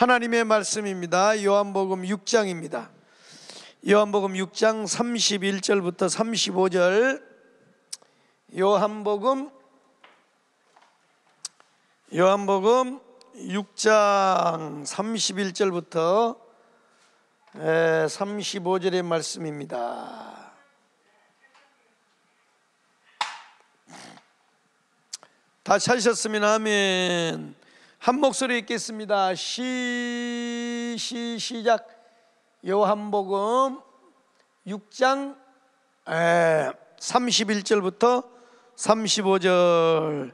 하나님의 말씀입니다. 요한복음 6장입니다. 요한복음 6장 31절부터 35절 요한복음 요한복음 6장 31절부터 35절의 예, 말씀입니다. 다 찾으셨으면 아멘. 한 목소리 읽겠습니다. 시, 시, 시작. 요한복음 6장 31절부터 35절.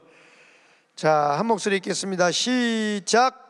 자, 한 목소리 읽겠습니다. 시작.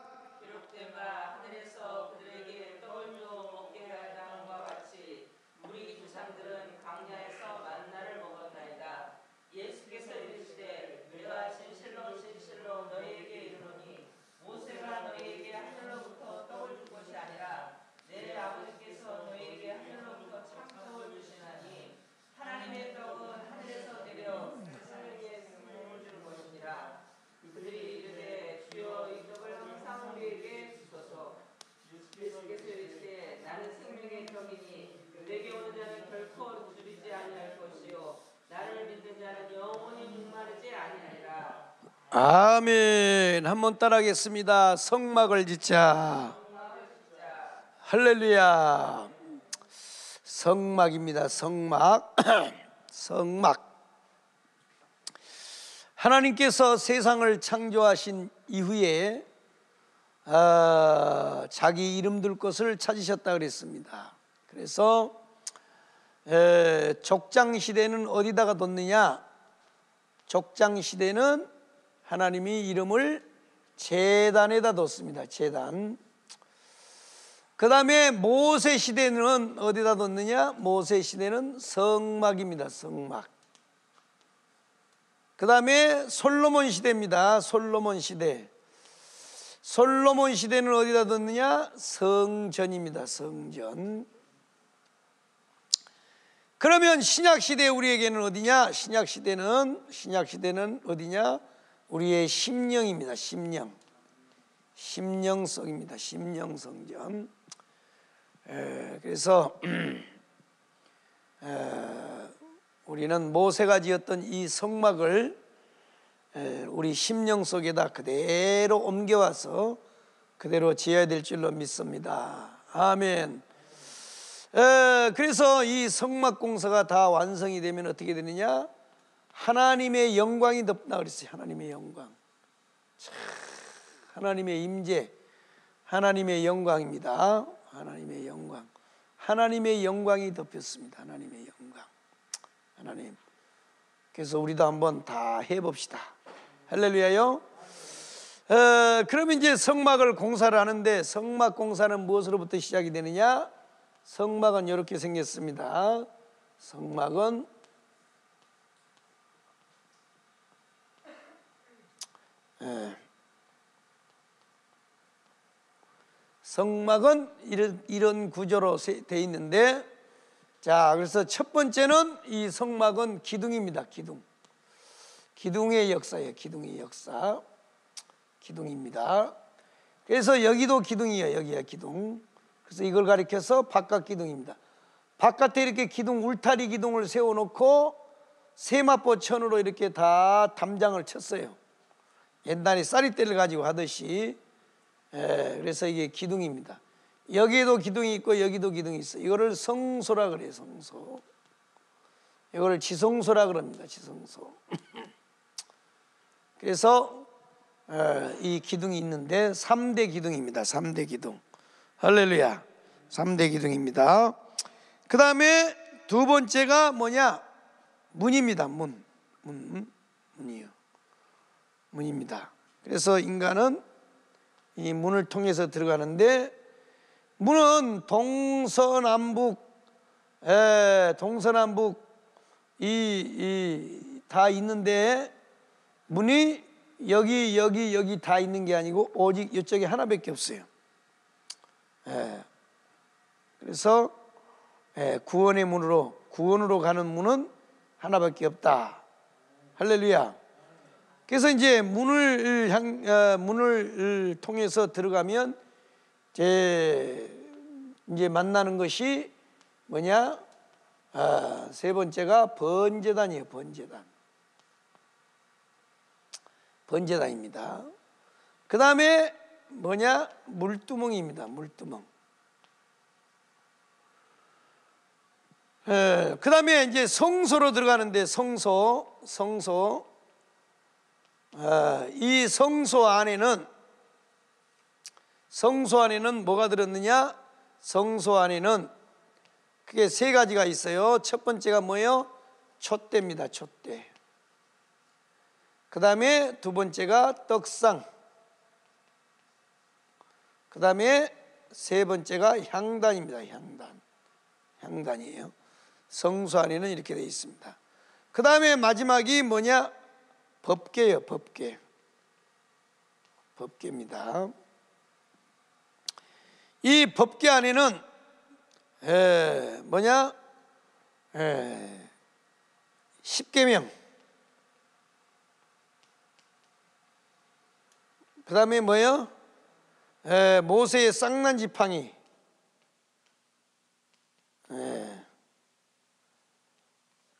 아멘. 한번 따라하겠습니다. 성막을 짓자. 할렐루야. 성막입니다. 성막. 성막. 하나님께서 세상을 창조하신 이후에 아, 자기 이름 둘 것을 찾으셨다 그랬습니다. 그래서 에, 족장 시대는 어디다가 뒀느냐? 족장 시대는 하나님이 이름을 재단에다 뒀습니다. 재단. 그 다음에 모세 시대는 어디다 뒀느냐? 모세 시대는 성막입니다. 성막. 그 다음에 솔로몬 시대입니다. 솔로몬 시대. 솔로몬 시대는 어디다 뒀느냐? 성전입니다. 성전. 그러면 신약 시대 우리에게는 어디냐? 신약 시대는 신약 시대는 어디냐? 우리의 심령입니다. 심령. 심령성입니다. 심령성전. 그래서 에, 우리는 모세가 뭐 지었던 이 성막을 에, 우리 심령 속에다 그대로 옮겨와서 그대로 지어야 될 줄로 믿습니다. 아멘. 그래서 이 성막 공사가 다 완성이 되면 어떻게 되느냐? 하나님의 영광이 덮다 그랬어요. 하나님의 영광. 하나님의 임재, 하나님의 영광입니다. 하나님의 영광. 하나님의 영광이 덮였습니다. 하나님의 영광. 하나님. 그래서 우리도 한번 다 해봅시다. 할렐루야요. 어, 그럼 이제 성막을 공사를 하는데 성막 공사는 무엇으로부터 시작이 되느냐? 성막은 이렇게 생겼습니다. 성막은 예. 성막은 이런, 이런 구조로 되어 있는데 자 그래서 첫 번째는 이 성막은 기둥입니다 기둥 기둥의 역사예요 기둥의 역사 기둥입니다 그래서 여기도 기둥이에요 여기야 기둥 그래서 이걸 가리켜서 바깥 기둥입니다 바깥에 이렇게 기둥 울타리 기둥을 세워놓고 세마포천으로 이렇게 다 담장을 쳤어요 옛날에 쌀이떼를 가지고 하듯이 에, 예, 그래서 이게 기둥입니다. 여기에도 기둥이 있고 여기도 기둥이 있어. 이거를 성소라 그래요. 성소. 이거를 지성소라 그럽니다. 지성소. 그래서 에, 어, 이 기둥이 있는데 3대 기둥입니다. 3대 기둥. 할렐루야. 3대 기둥입니다. 그 다음에 두 번째가 뭐냐? 문입니다. 문. 문. 문이요. 문입니다. 그래서 인간은 이 문을 통해서 들어가는데 문은 동서남북 에, 예, 동서남북 이다 있는데 문이 여기 여기 여기 다 있는 게 아니고 오직 이쪽에 하나밖에 없어요. 에, 예. 그래서 에, 예, 구원의 문으로 구원으로 가는 문은 하나밖에 없다. 할렐루야. 그래서 이제 문을 향 어, 문을 통해서 들어가면 이제 이제 만나는 것이 뭐냐? 아, 세 번째가 번제단이에요. 번제단. 번제단입니다. 그 다음에 뭐냐? 물두멍입니다. 물두멍. 예, 그 다음에 이제 성소로 들어가는데 성소, 성소. 아, 이 성소 안에는 성소 안에는 뭐가 들었느냐? 성소 안에는 그게 세 가지가 있어요. 첫 번째가 뭐예요? 촛대입니다. 촛대. 그 다음에 두 번째가 떡상. 그 다음에 세 번째가 향단입니다. 향단. 향단이에요. 성수 안에는 이렇게 되 있습니다. 그 다음에 마지막이 뭐냐? 법계요 법계. 법계입니다. 이 법계 안에는 에, 뭐냐? 에, 10계명. 그 다음에 뭐요 모세의 쌍난 지팡이. 그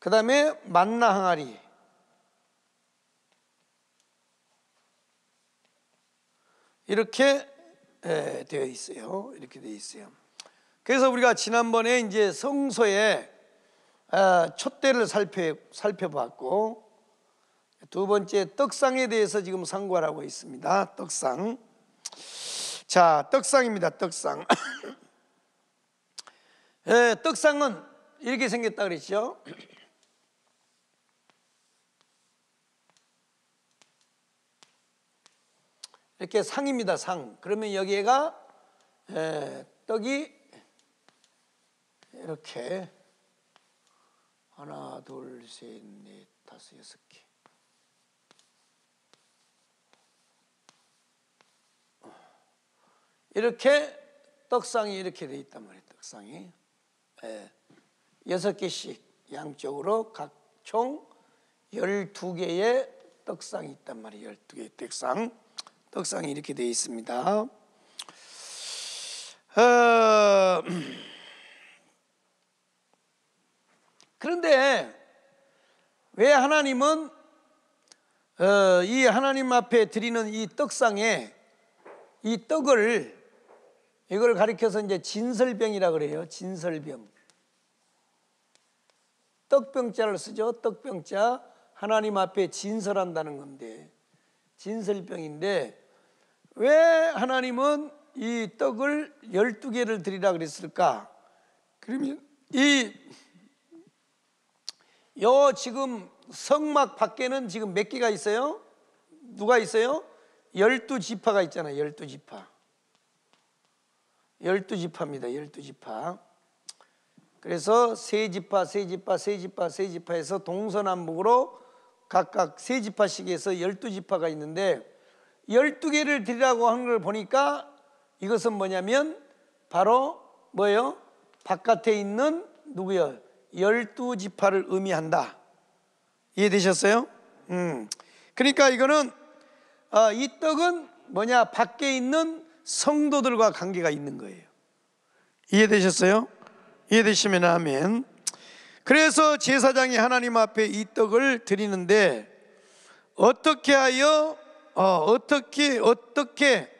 다음에 만나 항아리. 이렇게 되어 있어요. 이렇게 되어 있어요. 그래서 우리가 지난번에 이제 성소의 아, 촛대를 살펴, 봤고두 번째 떡상에 대해서 지금 상고하고 있습니다. 떡상. 자, 떡상입니다. 떡상. 예, 떡상은 이렇게 생겼다 그랬죠. 이렇게 상입니다. 상. 그러면 여기에가 에, 떡이 이렇게 하나, 둘, 셋, 넷, 다섯, 여섯 개. 이렇게 떡상이 이렇게 돼 있단 말이에요. 떡상이 에, 여섯 개씩 양쪽으로 각총1 2 개의 떡상이 있단 말이에요. 1 2 개의 떡상. 떡상이 이렇게 되어 있습니다. 어, 그런데 왜 하나님은 어, 이 하나님 앞에 드리는 이 떡상에 이 떡을 이걸 가리켜서 이제 진설병이라 그래요. 진설병. 떡병자를 쓰죠. 떡병자 하나님 앞에 진설한다는 건데 진설병인데 왜 하나님은 이 떡을 열두 개를 드리라 그랬을까? 그러면 이요 지금 성막 밖에는 지금 몇 개가 있어요? 누가 있어요? 열두 지파가 있잖아요. 열두 지파. 열두 지파입니다. 열두 지파. 그래서 세 지파, 세 지파, 세 지파, 세 지파에서 동서남북으로 각각 세 지파씩 해서 열두 지파가 있는데 12개를 드리라고 하는 걸 보니까 이것은 뭐냐면 바로 뭐예요? 바깥에 있는 누구요? 열두 지파를 의미한다. 이해되셨어요? 음. 그러니까 이거는 어, 이 떡은 뭐냐 밖에 있는 성도들과 관계가 있는 거예요. 이해되셨어요? 이해되시면 아멘. 그래서 제사장이 하나님 앞에 이 떡을 드리는데 어떻게 하여 어, 떻게 어떻게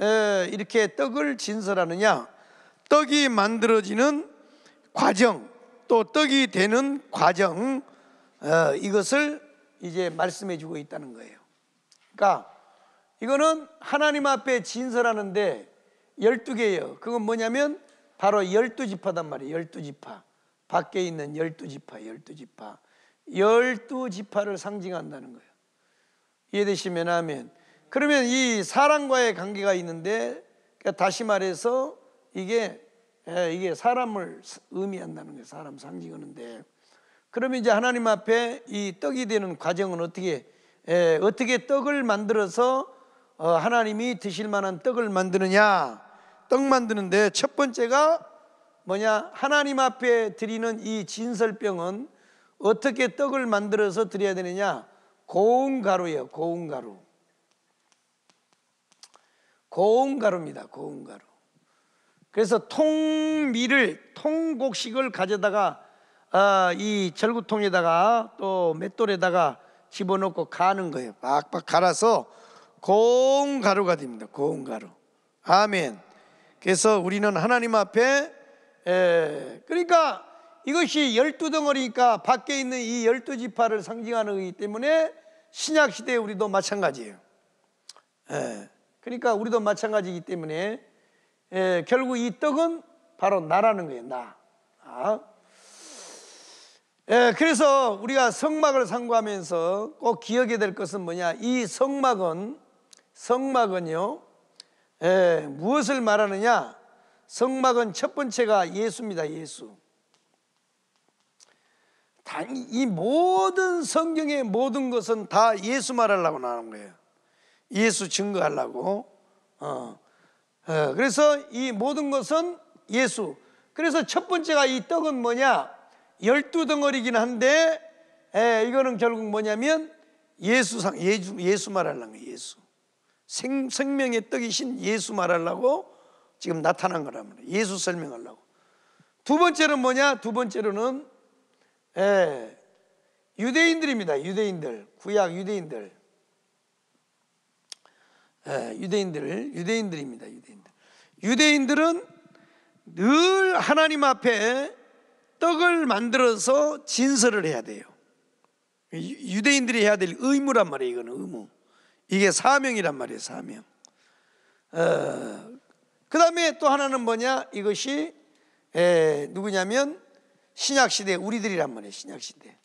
에, 이렇게 떡을 진설하느냐? 떡이 만들어지는 과정, 또 떡이 되는 과정 어, 이것을 이제 말씀해주고 있다는 거예요. 그러니까 이거는 하나님 앞에 진설하는데 12개예요. 그건 뭐냐면 바로 12지파단 말이에요. 12지파. 밖에 있는 12지파, 12지파. 12지파를 상징한다는 거예요. 이해되시면 하면 그러면 이 사람과의 관계가 있는데 그러니까 다시 말해서 이게 예, 이게 사람을 의미한다는 게 사람 상징하는데 그러면 이제 하나님 앞에 이 떡이 되는 과정은 어떻게 예, 어떻게 떡을 만들어서 어, 하나님이 드실 만한 떡을 만드느냐 떡 만드는데 첫 번째가 뭐냐 하나님 앞에 드리는 이 진설병은 어떻게 떡을 만들어서 드려야 되느냐 고운 가루예요. 고운 가루. 고운 가루입니다. 고운 가루. 그래서 통밀을 통곡식을 가져다가 어, 이 절구통에다가 또 맷돌에다가 집어넣고 가는 거예요. 빡빡 갈아서 고운 가루가 됩니다. 고운 가루. 아멘. 그래서 우리는 하나님 앞에 에, 그러니까 이것이 열두 덩어리니까 밖에 있는 이 열두 지파를 상징하는 거기 때문에 신약 시대 우리도 마찬가지예요. 예, 그러니까 우리도 마찬가지이기 때문에 예, 결국 이 떡은 바로 나라는 거예요. 나. 아. 예, 그래서 우리가 성막을 상고하면서 꼭 기억해야 될 것은 뭐냐? 이 성막은 성막은요. 예, 무엇을 말하느냐? 성막은 첫 번째가 예수입니다. 예수. 이 모든 성경의 모든 것은 다 예수 말하려고 나오는 거예요. 예수 증거하려고. 어. 어. 그래서 이 모든 것은 예수. 그래서 첫 번째가 이 떡은 뭐냐? 열두 덩어리긴 한데, 에, 예, 이거는 결국 뭐냐면 예수상, 예수, 예수 말하려는 거예요, 예수. 생, 생명의 떡이신 예수 말하려고 지금 나타난 거란 말이에요. 예수 설명하려고. 두 번째는 뭐냐? 두 번째로는 예. 유대인들입니다. 유대인들. 구약 유대인들. 예, 유대인들. 유대인들입니다. 유대인들. 유대인들은 늘 하나님 앞에 떡을 만들어서 진설을 해야 돼요. 유대인들이 해야 될 의무란 말이에요. 이거는 의무. 이게 사명이란 말이에요. 사명. 어, 그 다음에 또 하나는 뭐냐? 이것이 에, 예, 누구냐면 신약 시대 우리들이란 말이에요. 신약 시대.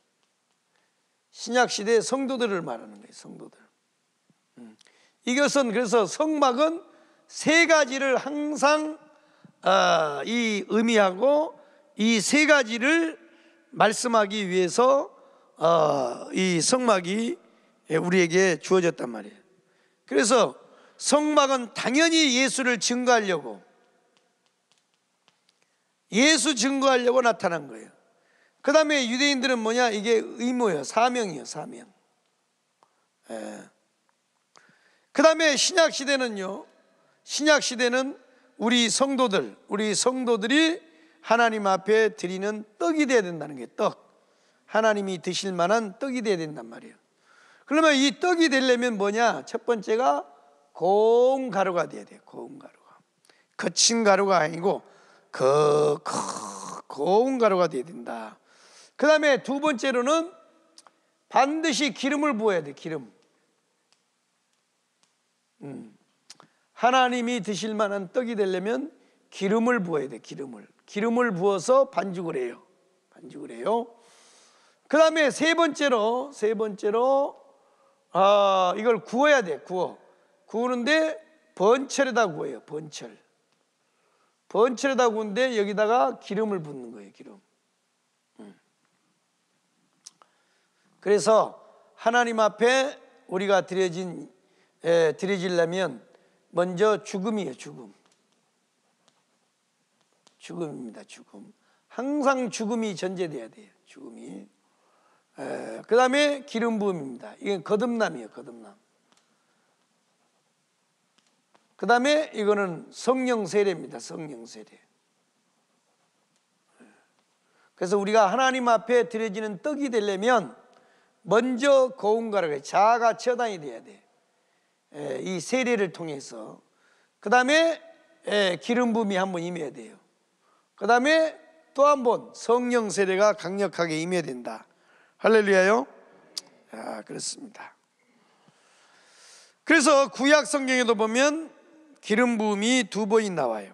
신약 시대 성도들을 말하는 거예요. 성도들. 음. 이것은 그래서 성막은 세 가지를 항상 아, 이 의미하고 이 세 가지를 말씀하기 위해서 아, 이 성막이 우리에게 주어졌단 말이에요. 그래서 성막은 당연히 예수를 증거하려고 예수 증거하려고 나타난 거예요. 그 다음에 유대인들은 뭐냐? 이게 의무예요. 사명이에요. 사명. 예. 그 다음에 신약 시대는요. 신약 시대는 우리 성도들, 우리 성도들이 하나님 앞에 드리는 떡이 돼야 된다는 게 떡. 하나님이 드실 만한 떡이 돼야 된단 말이에요. 그러면 이 떡이 되려면 뭐냐? 첫 번째가 고운 가루가 돼야 돼요. 고운 가루가. 거친 가루가 아니고 그, 그 고운 가루가 돼야 된다. 그 다음에 두 번째로는 반드시 기름을 부어야 돼, 기름. 음. 하나님이 드실 만한 떡이 되려면 기름을 부어야 돼, 기름을. 기름을 부어서 반죽을 해요. 반죽을 해요. 그 다음에 세 번째로, 세 번째로, 아, 이걸 구워야 돼, 구워. 구우는데 번철에다 구워요, 번철. 번치를다 구운데 여기다가 기름을 붓는 거예요, 기름. 음. 그래서 하나님 앞에 우리가 드려진 에, 드려지려면 먼저 죽음이에요, 죽음. 죽음입니다, 죽음. 항상 죽음이 전제돼야 돼요, 죽음이. 그 다음에 기름 부음입니다. 이게 거듭남이에요, 거듭남. 그 다음에 이거는 성령 세례입니다. 성령 세례. 그래서 우리가 하나님 앞에 드려지는 떡이 되려면 먼저 거운가를 자아가 처단이 돼야 돼. 에, 예, 이 세례를 통해서 그 다음에 예, 기름 붐이 한번 임해야 돼요. 그 다음에 또 한 번 성령 세례가 강력하게 임해야 된다. 할렐루야요. 아, 그렇습니다. 그래서 구약 성경에도 보면 기름 부음이 두 번이 나와요.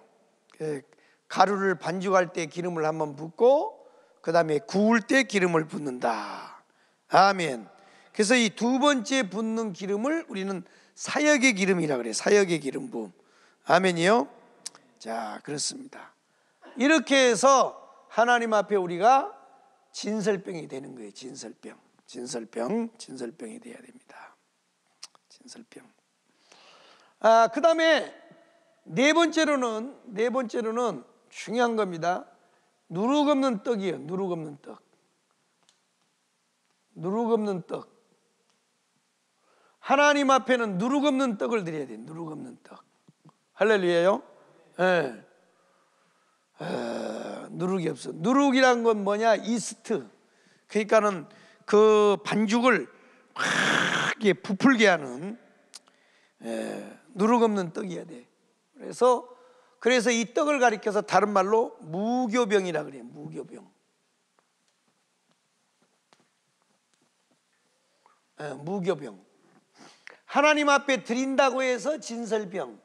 예, 가루를 반죽할 때 기름을 한번 붓고 그 다음에 구울 때 기름을 붓는다. 아멘. 그래서 이 두 번째 붓는 기름을 우리는 사역의 기름이라 그래요. 사역의 기름 부음. 아멘이요. 자, 그렇습니다. 이렇게 해서 하나님 앞에 우리가 진설병이 되는 거예요. 진설병. 진설병, 진설병이 돼야 됩니다. 진설병. 아, 그 다음에 네 번째로는, 네 번째로는 중요한 겁니다. 누룩 없는 떡이에요. 누룩 없는 떡. 누룩 없는 떡. 하나님 앞에는 누룩 없는 떡을 드려야 돼요. 누룩 없는 떡. 할렐루야요. 예. 에, 예, 누룩이 없어. 누룩이란 건 뭐냐? 이스트. 그러니까는 그 반죽을 크 부풀게 하는 에, 예. 누룩 없는 떡이어야 돼. 그래서 그래서 이 떡을 가리켜서 다른 말로 무교병이라 그래요. 무교병. 네, 무교병. 하나님 앞에 드린다고 해서 진설병.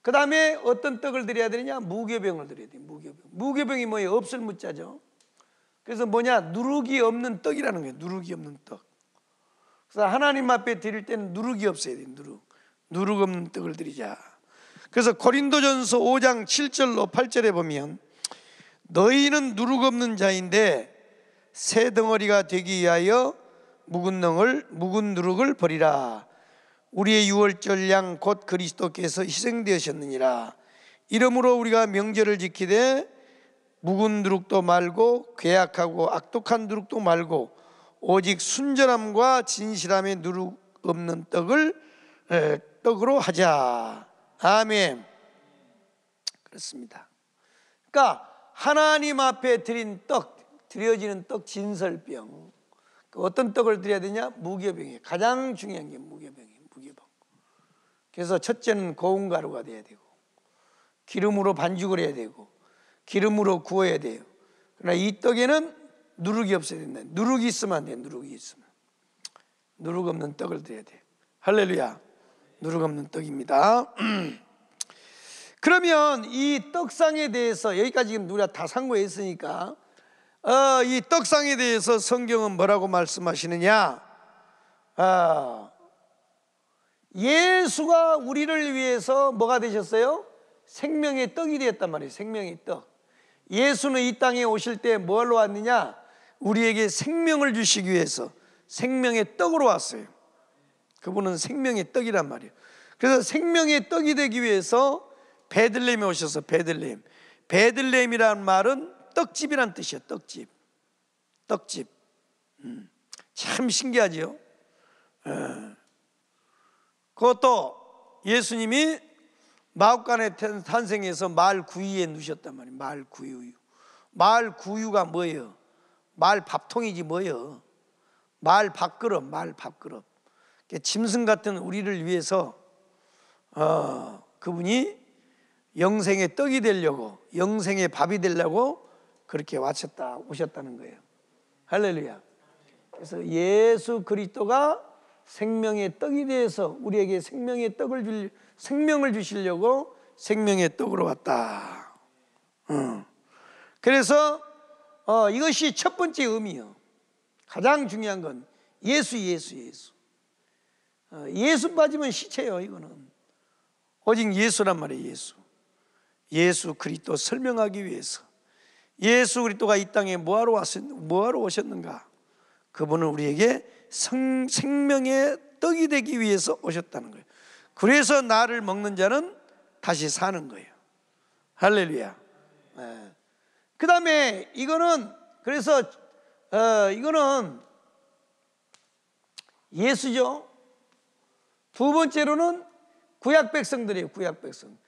그 다음에 어떤 떡을 드려야 되느냐? 무교병을 드려야 돼 무교병. 무교병이 뭐예요? 없을 무자죠. 그래서 뭐냐? 누룩이 없는 떡이라는 거예요. 누룩이 없는 떡. 그래서 하나님 앞에 드릴 때는 누룩이 없어야 돼 누룩. 누룩없는 떡을 드리자. 그래서 고린도전서 5장 7절로 8절에 보면 너희는 누룩없는 자인데 새 덩어리가 되기 위하여 묵은 능을 묵은 누룩을 버리라. 우리의 유월절 양곧 그리스도께서 희생되셨느니라. 이러므로 우리가 명절을 지키되 묵은 누룩도 말고 괴악하고 악독한 누룩도 말고 오직 순전함과 진실함의 누룩 없는 떡을 떡으로 하자. 아멘. 그렇습니다. 그러니까 하나님 앞에 드린 떡, 드려지는 떡 진설병. 그 어떤 떡을 드려야 되냐? 무교병이 가장 중요한 게무교병이 무교병. 그래서 첫째는 고운 가루가 돼야 되고 기름으로 반죽을 해야 되고 기름으로 구워야 돼요. 그러나 이 떡에는 누룩이 없어야 된다. 누룩이 있으면 안 돼. 누룩이 있으면. 누룩 없는 떡을 드려야 돼. 할렐루야. 누룩 없는 떡입니다. 그러면 이 떡상에 대해서 여기까지 지금 우리가 다 상고했으니까 어, 이 떡상에 대해서 성경은 뭐라고 말씀하시느냐? 어, 예수가 우리를 위해서 뭐가 되셨어요? 생명의 떡이 되었단 말이에요. 생명의 떡. 예수는 이 땅에 오실 때 뭘로 왔느냐? 우리에게 생명을 주시기 위해서 생명의 떡으로 왔어요. 그분은 생명의 떡이란 말이에요. 그래서 생명의 떡이 되기 위해서 베들레에 오셔서 베들레베들레이라 말은 떡집이란 뜻이에요. 떡집. 떡집. 음. 참 신기하지요. 예. 그것도 예수님이 마옥간에 탄생해서 말 구유에 누셨단 말이에요. 말 구유. 말 구유가 뭐예요? 말 밥통이지 뭐예요? 말 밥그릇, 말 밥그릇. 예, 짐승 같은 우리를 위해서 어, 그분이 영생의 떡이 되려고 영생의 밥이 되려고 그렇게 왔었다 오셨다는 거예요. 할렐루야. 그래서 예수 그리스도가 생명의 떡이 되어서 우리에게 생명의 떡을 줄 생명을 주시려고 생명의 떡으로 왔다. 어. 그래서 어, 이것이 첫 번째 의미요. 가장 중요한 건 예수, 예수, 예수. 어, 예수 빠지면 시체예요, 이거는. 오직 예수란 말이에요, 예수. 예수 그리스도 설명하기 위해서 예수 그리스도가 이 땅에 뭐하러 왔 뭐하러 오셨는가? 그분은 우리에게 생, 생명의 떡이 되기 위해서 오셨다는 거예요. 그래서 나를 먹는 자는 다시 사는 거예요. 할렐루야. 네. 예. 그 다음에 이거는 그래서 어, 이거는 예수죠. 두 번째로는 구약 백성들이에요. 구약 백성.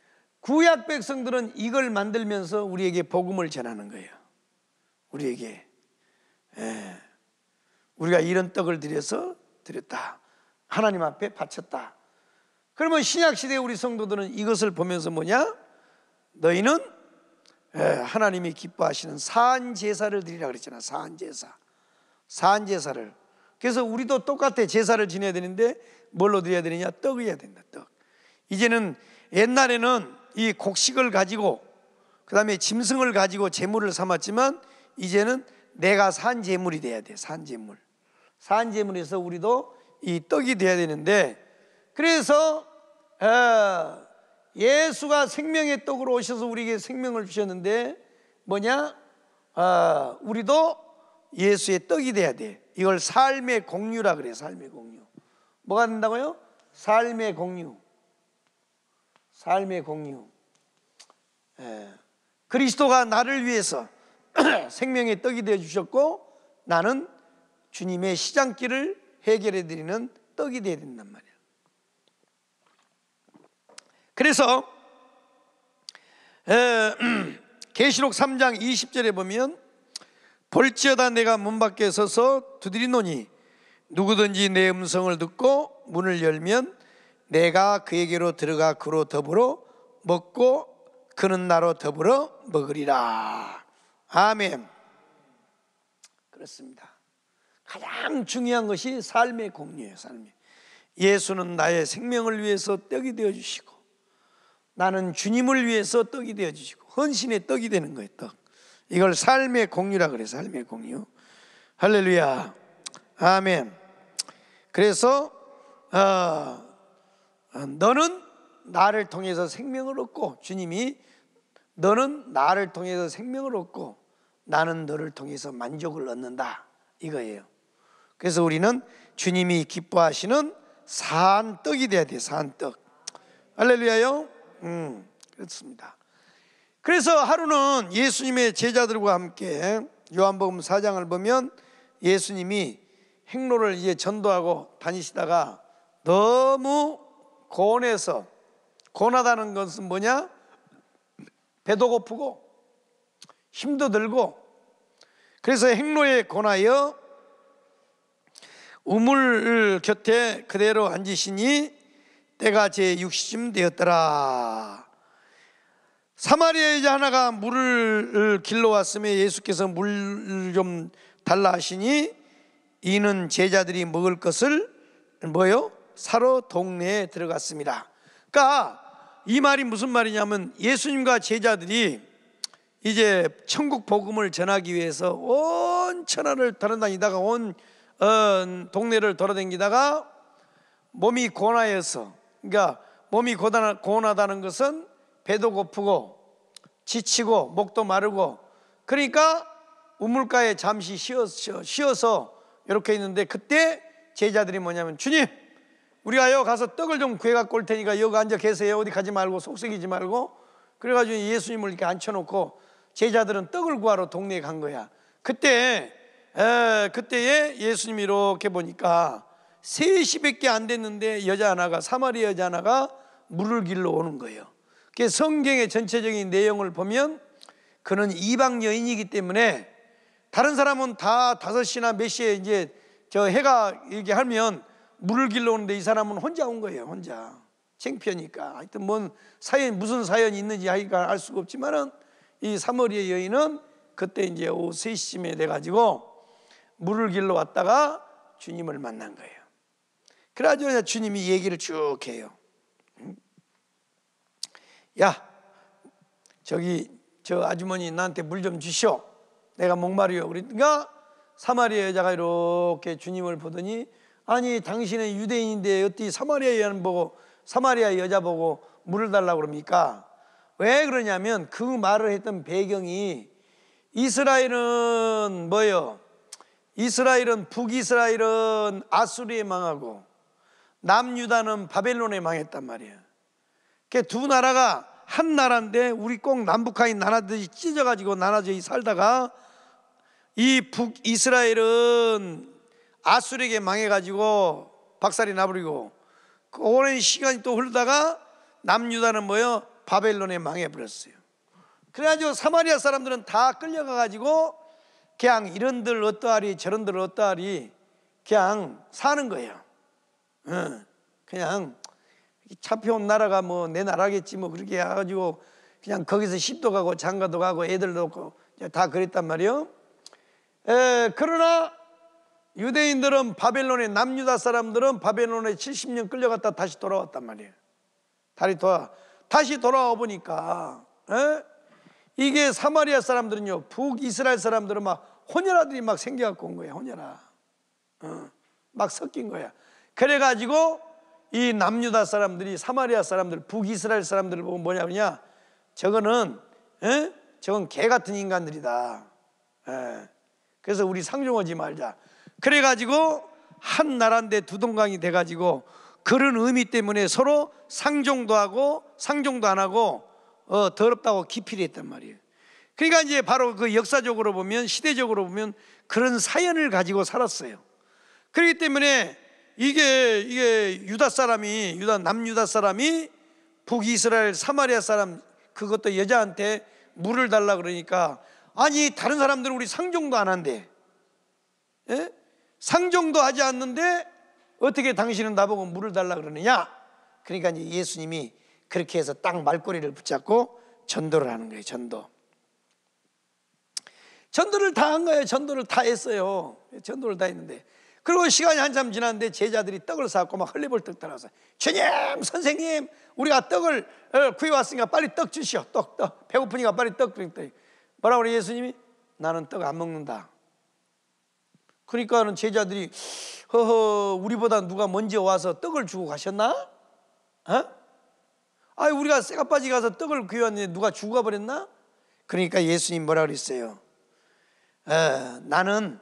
구약 백성들은 이걸 만들면서 우리에게 복음을 전하는 거예요. 우리에게 예. 우리가 이런 떡을 드려서 드렸다. 하나님 앞에 바쳤다. 그러면 신약 시대 우리 성도들은 이것을 보면서 뭐냐? 너희는 예, 하나님이 기뻐하시는 사 제사를 드리라 그랬잖아. 사 제사. 사 제사를 그래서 우리도 똑같아 제사를 지내야 되는데 뭘로 드려야 되느냐 떡이어야 된다 떡 이제는 옛날에는 이 곡식을 가지고 그 다음에 짐승을 가지고 재물을 삼았지만 이제는 내가 산 재물이 돼야 돼. 산 재물. 산 재물에서 우리도 이 떡이 돼야 되는데 그래서 아, 예수가 생명의 떡으로 오셔서 우리에게 생명을 주셨는데 뭐냐? 아, 우리도 예수의 떡이 돼야 돼. 이걸 삶의 공유라 그래요. 삶의 공유. 뭐가 된다고요? 삶의 공유. 삶의 공유. 예. 그리스도가 나를 위해서 생명의 떡이 되어 주셨고 나는 주님의 시장길을 해결해 드리는 떡이 되어야 된단 말이야. 그래서 계시록 3장 20절에 보면 벌지어다 내가 문 밖에 서서 두드리노니 누구든지 내 음성을 듣고 문을 열면 내가 그에게로 들어가 그로 더불어 먹고 그는 나로 더불어 먹으리라. 아멘. 그렇습니다. 가장 중요한 것이 삶의 공유예요, 삶이. 예수는 나의 생명을 위해서 떡이 되어 주시고 나는 주님을 위해서 떡이 되어 주시고 헌신의 떡이 되는 거예요, 떡. 이걸 삶의 공유라 그래 삶의 공유 할렐루야 아멘 그래서 어, 어, 너는 나를 통해서 생명을 얻고 주님이 너는 나를 통해서 생명을 얻고 나는 너를 통해서 만족을 얻는다 이거예요 그래서 우리는 주님이 기뻐하시는 산 떡이 돼야 돼산떡 할렐루야요 음 그렇습니다 그래서 하루는 예수님의 제자들과 함께 요한복음 4장을 보면 예수님이 행로를 이제 전도하고 다니시다가 너무 고원해서 고나다는 것은 뭐냐? 배도 고프고 힘도 들고 그래서 행로에 고나여 우물 곁에 그대로 앉으시니 때가 제육0쯤 되었더라. 사마리아 여자 하나가 물을 길러 왔음에 예수께서 물 좀 달라 하시니 이는 제자들이 먹을 것을 뭐요? 사로 동네에 들어갔습니다. 그러니까 이 말이 무슨 말이냐면 예수님과 제자들이 이제 천국 복음을 전하기 위해서 온 천하를 돌아다니다가 온 어, 동네를 돌아다니다가 몸이 고나여서 그러니까 몸이 고단 고나다는 것은 배도 고프고 지치고 목도 마르고 그러니까 우물가에 잠시 쉬어서, 쉬어서 이렇게 있는데 그때 제자들이 뭐냐면 주님 우리가여 가서 떡을 좀 구해 갖고 올 테니까 여기 앉아 계세요 어디 가지 말고 속색이지 말고 그래가지고 예수님을 이렇게 앉혀놓고 제자들은 떡을 구하러 동네에 간 거야 그때 에, 그때에 예수님이 이렇게 보니까 세 시밖에 안 됐는데 여자 하나가 사마리아 여자 하나가 물을 길러 오는 거예요 성경의 전체적인 내용을 보면 그는 이방 여인이기 때문에 다른 사람은 다 다섯 시나 몇 시에 이제 저 해가 이렇게 하면 물을 길러 오는데 이 사람은 혼자 온 거예요, 혼자. 창피하니까. 하여튼 뭔 사연, 무슨 사연이 있는지 하니까 알 수가 없지만은 이 사머리의 여인은 그때 이제 오후 3시쯤에 돼가지고 물을 길러 왔다가 주님을 만난 거예요. 그래가지고 주님이 얘기를 쭉 해요. 야, 저기 저 아주머니 나한테 물 좀 주시오. 내가 목마르요. 그러니까 사마리아 여자가 이렇게 주님을 보더니 아니 당신은 유대인인데 어떻게 사마리아 여자 보고 사마리아 여자 보고 물을 달라고 그럽니까? 왜 그러냐면 그 말을 했던 배경이 이스라엘은 뭐요? 이스라엘은 북이스라엘은 아수리에 망하고 남유다는 바벨론에 망했단 말이에요. 두 나라가 한 나라인데 우리 꼭 남북한이 나눠듯이 찢어가지고 나눠져 살다가 이 북이스라엘은 아수르에게 망해가지고 박살이 나버리고 그 오랜 시간이 또 흐르다가 남유다는 뭐요? 바벨론에 망해버렸어요. 그래가지고 사마리아 사람들은 다 끌려가가지고 그냥 이런들 어떠하리 저런들 어떠하리 그냥 사는 거예요. 그냥 잡혀온 나라가 뭐 내 나라겠지 뭐 그렇게 해가지고 그냥 거기서 십도 가고 장가도 가고 애들도 없고 다 그랬단 말이요. 에, 그러나 유대인들은 바벨론의 남유다 사람들은 바벨론에 70년 끌려갔다 다시 돌아왔단 말이에요. 다리 돌아 다시 돌아와 보니까 에? 이게 사마리아 사람들은요 북이스라엘 사람들은 막 혼혈아들이 막 생겨갖고 온거예요 혼혈아 어, 막 섞인 거야 그래가지고 이 남유다 사람들이 사마리아 사람들, 북이스라엘 사람들을 보면 뭐냐 그냐 저거는 에? 저건 개 같은 인간들이다. 에. 그래서 우리 상종하지 말자. 그래 가지고 한 나라인데 두 동강이 돼 가지고 그런 의미 때문에 서로 상종도 하고 상종도 안 하고 어, 더럽다고 기필이 했단 말이에요. 그러니까 이제 바로 그 역사적으로 보면 시대적으로 보면 그런 사연을 가지고 살았어요. 그렇기 때문에 이게 이게 유다 사람이 유다 남유다 사람이 북이스라엘 사마리아 사람 그것도 여자한테 물을 달라 그러니까 아니 다른 사람들은 우리 상종도 안 한대. 예? 상종도 하지 않는데 어떻게 당신은 나보고 물을 달라 그러느냐? 그러니까 이제 예수님이 그렇게 해서 딱 말꼬리를 붙잡고 전도를 하는 거예요. 전도. 전도를 다 한 거예요. 전도를 다 했어요. 전도를 다 했는데 그리고 시간이 한참 지났는데 제자들이 떡을 사갖고 막 흘리벌떡 따라서 주님 선생님 우리가 떡을 어, 구해왔으니까 빨리 떡 주시오 떡 떡 배고프니까 빨리 떡 주시오 뭐라 고 그래 예수님이 나는 떡 안 먹는다 그러니까는 제자들이 허허 우리보다 누가 먼저 와서 떡을 주고 가셨나? 어? 아 우리가 쇠가빠지 가서 떡을 구해왔는데 누가 죽어 버렸나 그러니까 예수님 뭐라 고 그랬어요? 에, 어, 나는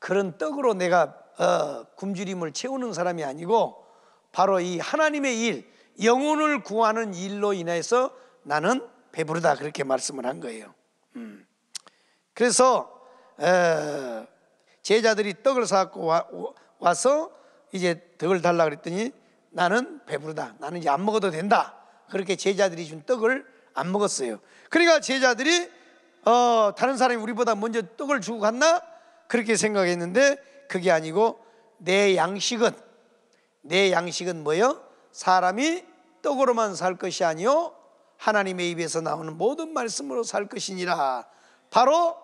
그런 떡으로 내가 어, 굶주림을 채우는 사람이 아니고 바로 이 하나님의 일, 영혼을 구하는 일로 인해서 나는 배부르다 그렇게 말씀을 한 거예요. 음. 그래서 어, 제자들이 떡을 사갖고 와, 와서 이제 떡을 달라 그랬더니 나는 배부르다. 나는 이제 안 먹어도 된다. 그렇게 제자들이 준 떡을 안 먹었어요. 그러니까 제자들이 어, 다른 사람이 우리보다 먼저 떡을 주고 갔나 그렇게 생각했는데 그게 아니고 내 양식은 내 양식은 뭐요? 사람이 떡으로만 살 것이 아니요 하나님의 입에서 나오는 모든 말씀으로 살 것이니라. 바로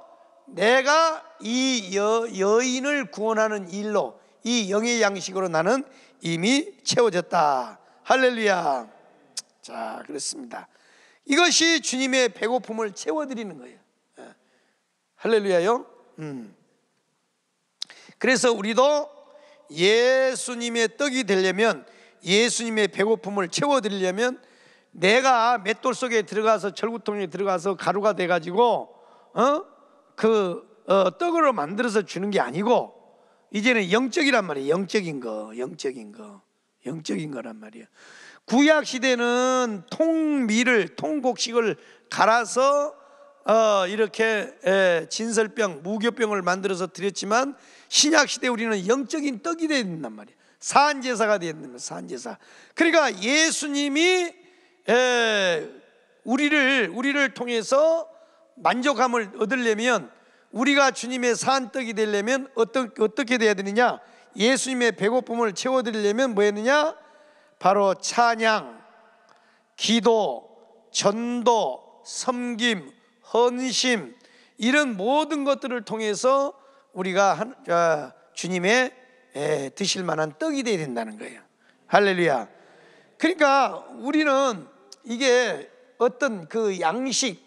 내가 이 여, 여인을 구원하는 일로 이 영의 양식으로 나는 이미 채워졌다. 할렐루야. 자, 그렇습니다. 이것이 주님의 배고픔을 채워드리는 거예요. 예. 할렐루야요. 음. 그래서 우리도 예수님의 떡이 되려면 예수님의 배고픔을 채워드리려면 내가 맷돌 속에 들어가서 철구통에 들어가서 가루가 돼가지고 어? 그 어, 떡으로 만들어서 주는 게 아니고 이제는 영적이란 말이에요. 영적인 거, 영적인 거, 영적인 거란 말이에요. 구약 시대는 통밀을 통곡식을 갈아서 어, 이렇게 예, 진설병, 무교병을 만들어서 드렸지만 신약 시대 우리는 영적인 떡이 되어있단 말이에요. 산제사가 되야 된단 말이요 산제사. 그러니까 예수님이 예, 우리를 우리를 통해서 만족함을 얻으려면 우리가 주님의 산떡이 되려면 어떤, 어떻게 돼야 되느냐? 예수님의 배고픔을 채워드리려면 뭐였느냐? 바로 찬양, 기도, 전도, 섬김, 헌심 이런 모든 것들을 통해서 우리가 아, 주님의 드실 만한 떡이 되어야 된다는 거예요. 할렐루야. 그러니까 우리는 이게 어떤 그 양식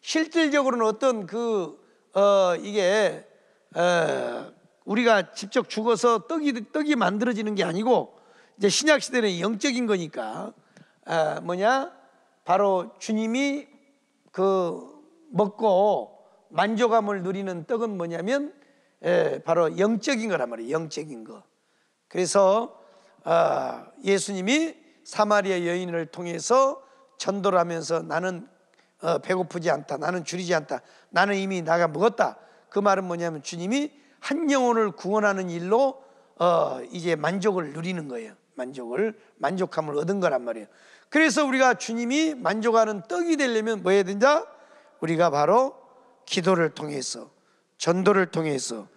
실질적으로는 어떤 그 어, 이게 어, 우리가 직접 죽어서 떡이 떡이 만들어지는 게 아니고 이제 신약 시대는 영적인 거니까 어, 뭐냐 바로 주님이 그 먹고 만족감을 누리는 떡은 뭐냐면 예, 바로 영적인 거란 말이에요. 영적인 거. 그래서 아, 예수님이 사마리아 여인을 통해서 전도를 하면서 나는 어, 배고프지 않다. 나는 줄이지 않다. 나는 이미 나가 먹었다. 그 말은 뭐냐면 주님이 한 영혼을 구원하는 일로 어, 이제 만족을 누리는 거예요. 만족을 만족함을 얻은 거란 말이에요. 그래서 우리가 주님이 만족하는 떡이 되려면 뭐 해야 된다? 우리가 바로 기도를 통해서 전도를 통해서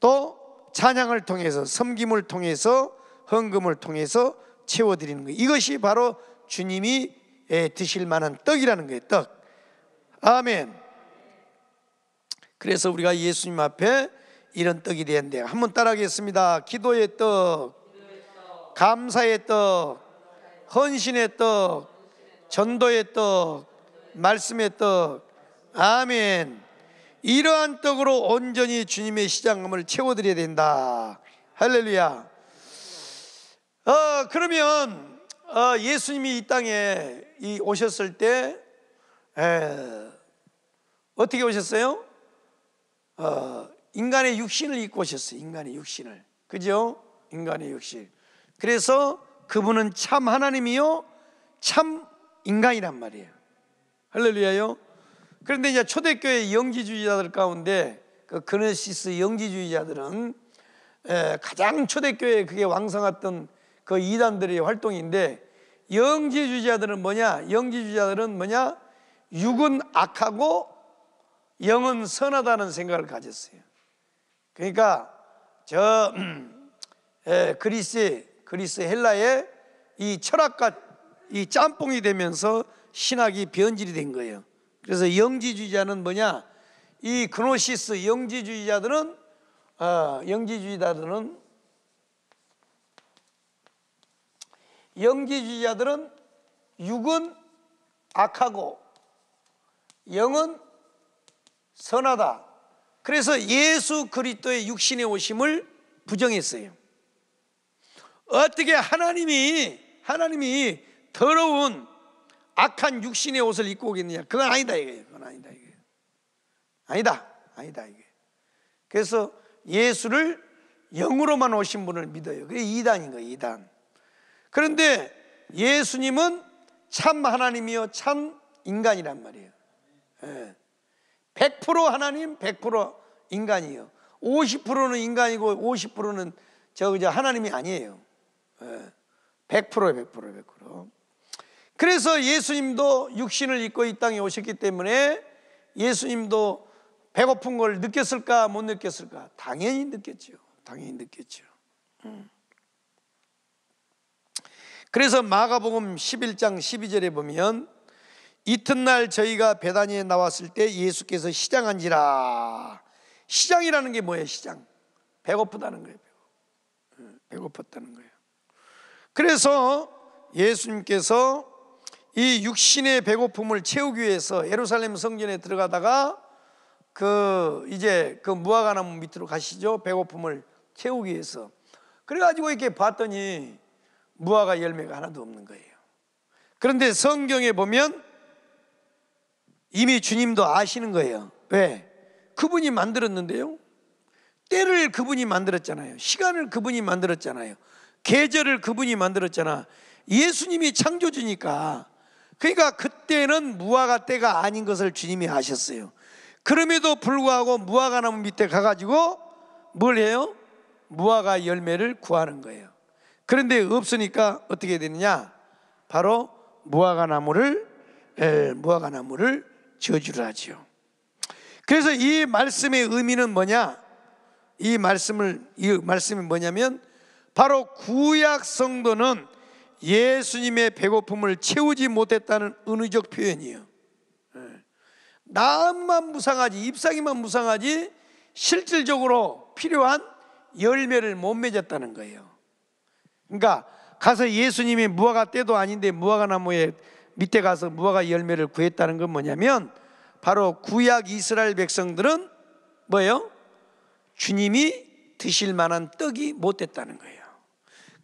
또 찬양을 통해서 섬김을 통해서 헌금을 통해서 채워드리는 거예요. 이것이 바로 주님이 예, 드실 만한 떡이라는 거예요. 떡. 아멘. 그래서 우리가 예수님 앞에 이런 떡이 되는데 한번 따라하겠습니다. 기도의 떡, 감사의 떡, 헌신의 떡, 전도의 떡, 말씀의 떡, 아멘. 이러한 떡으로 온전히 주님의 시장감을 채워드려야 된다. 할렐루야. 어, 그러면 어, 예수님이 이 땅에 이 오셨을 때 에, 어떻게 오셨어요? 어, 인간의 육신을 입고 오셨어요. 인간의 육신을. 그죠? 인간의 육신. 그래서 그분은 참 하나님이요. 참 인간이란 말이에요. 할렐루야요. 그런데 이제 초대교회 영지주의자들 가운데 그 그네시스 영지주의자들은 가장 초대교회 그게 왕성했던 그 이단들의 활동인데 영지주의자들은 뭐냐? 영지주의자들은 뭐냐? 육은 악하고 영은 선하다는 생각을 가졌어요. 그러니까 저 음, 그리스 그리스 헬라의 이 철학과 이 짬뽕이 되면서 신학이 변질이 된 거예요. 그래서 영지주의자는 뭐냐? 이 그노시스 영지주의자들은 어, 영지주의자들은 영지주의자들은 육은 악하고 영은 선하다. 그래서 예수 그리스도의 육신의 오심을 부정했어요. 어떻게 하나님이 하나님이 더러운 악한 육신의 옷을 입고 오겠느냐? 그건 아니다 이게. 그건 아니다 이게. 아니다. 아니다 이게. 그래서 예수를 영으로만 오신 분을 믿어요. 그게 이단인 거예요, 이단. 그런데 예수님은 참 하나님이요, 참 인간이란 말이에요. 예. 100% 하나님, 100%인간이요 50%는 인간이고 50%는 저, 저 하나님이 아니에요. 예. 1 0 0예 100%, 100%. 그래서 예수님도 육신을 입고 이 땅에 오셨기 때문에 예수님도 배고픈 걸 느꼈을까 못 느꼈을까? 당연히 느꼈죠. 당연히 느꼈죠. 음. 그래서 마가복음 11장 12절에 보면 이튿날 저희가 배단에 나왔을 때 예수께서 시장한지라 시장이라는 게 뭐예요? 시장 배고프다는 거예요. 음, 배고팠다는 거예요. 그래서 예수님께서 이 육신의 배고픔을 채우기 위해서 예루살렘 성전에 들어가다가 그 이제 그 무화과나무 밑으로 가시죠. 배고픔을 채우기 위해서. 그래가지고 이렇게 봤더니 무화과 열매가 하나도 없는 거예요. 그런데 성경에 보면 이미 주님도 아시는 거예요. 왜? 그분이 만들었는데요. 때를 그분이 만들었잖아요. 시간을 그분이 만들었잖아요. 계절을 그분이 만들었잖아. 예수님이 창조주니까 그러니까 그때는 무화과 때가 아닌 것을 주님이 아셨어요. 그럼에도 불구하고 무화과 나무 밑에 가가지고 뭘 해요? 무화과 열매를 구하는 거예요. 그런데 없으니까 어떻게 되느냐? 바로 무화과 나무를 에, 무화과 나무를 저주를 하지요. 그래서 이 말씀의 의미는 뭐냐? 이 말씀을 이 말씀이 뭐냐면 바로 구약 성도는 예수님의 배고픔을 채우지 못했다는 은의적 표현이에요. 마음만 예. 무상하지 입상이만 무상하지 실질적으로 필요한 열매를 못 맺었다는 거예요. 그러니까 가서 예수님이 무화과 때도 아닌데 무화과 나무에 밑에 가서 무화과 열매를 구했다는 건 뭐냐면 바로 구약 이스라엘 백성들은 뭐예요? 주님이 드실 만한 떡이 못 됐다는 거예요.